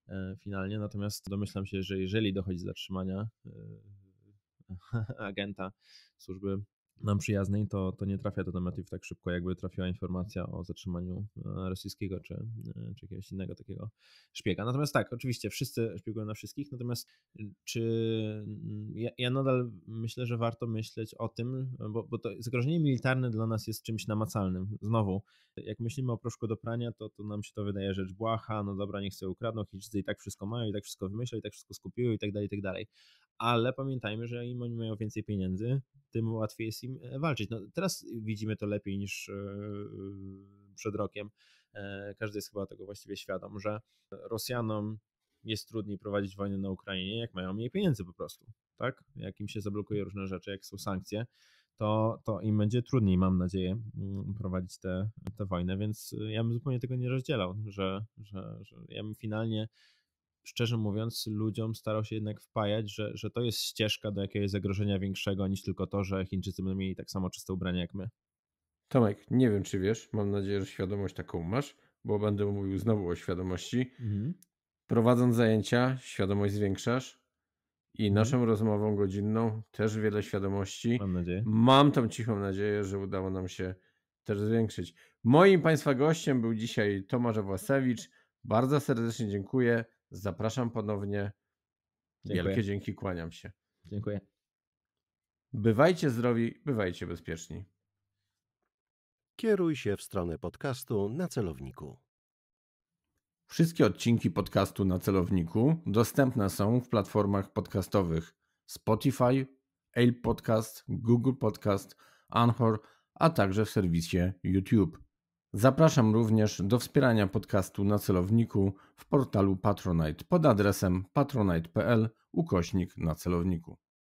e, finalnie. Natomiast domyślam się, że jeżeli dochodzi do zatrzymania e, agenta służby nam przyjaznej, to, to nie trafia do tematów tak szybko, jakby trafiła informacja o zatrzymaniu e, rosyjskiego czy, e, czy jakiegoś innego takiego szpiega. Natomiast tak, oczywiście wszyscy szpiegują na wszystkich, natomiast y, czy mm, ja, ja nadal myślę, że warto myśleć o tym, bo, bo to zagrożenie militarne dla nas jest czymś namacalnym. Znowu, jak myślimy o proszku do prania, to, to nam się to wydaje rzecz błaha, no dobra, niech sobie ukradną, Chińczycy i tak wszystko mają, i tak wszystko wymyślą, i tak wszystko skupiły, i tak dalej, i tak dalej ale pamiętajmy, że im oni mają więcej pieniędzy, tym łatwiej jest im e, walczyć. No, teraz widzimy to lepiej niż e, przed rokiem. E, każdy jest chyba tego właściwie świadom, że Rosjanom jest trudniej prowadzić wojnę na Ukrainie, jak mają mniej pieniędzy po prostu, tak? Jak im się zablokuje różne rzeczy, jak są sankcje, to, to im będzie trudniej, mam nadzieję, mm, prowadzić tę wojnę, więc ja bym zupełnie tego nie rozdzielał, że, że, że ja bym finalnie szczerze mówiąc, ludziom starał się jednak wpajać, że, że to jest ścieżka do jakiegoś zagrożenia większego niż tylko to, że Chińczycy będą mieli tak samo czyste ubranie jak my. Tomek, nie wiem czy wiesz, mam nadzieję, że świadomość taką masz, bo będę mówił znowu o świadomości. Mhm. Prowadząc zajęcia, świadomość zwiększasz i mhm. naszą rozmową godzinną też wiele świadomości. Mam nadzieję. Mam tą cichą nadzieję, że udało nam się też zwiększyć. Moim Państwa gościem był dzisiaj Tomasz Własewicz. Bardzo serdecznie dziękuję. Zapraszam ponownie. Dziękuję. Wielkie dzięki, kłaniam się. Dziękuję. Bywajcie zdrowi, bywajcie bezpieczni. Kieruj się w stronę podcastu na celowniku. Wszystkie odcinki podcastu na celowniku dostępne są w platformach podcastowych Spotify, Apple Podcast, Google Podcast, Anchor, a także w serwisie YouTube. Zapraszam również do wspierania podcastu na celowniku w portalu Patronite pod adresem patronite.pl ukośnik na celowniku.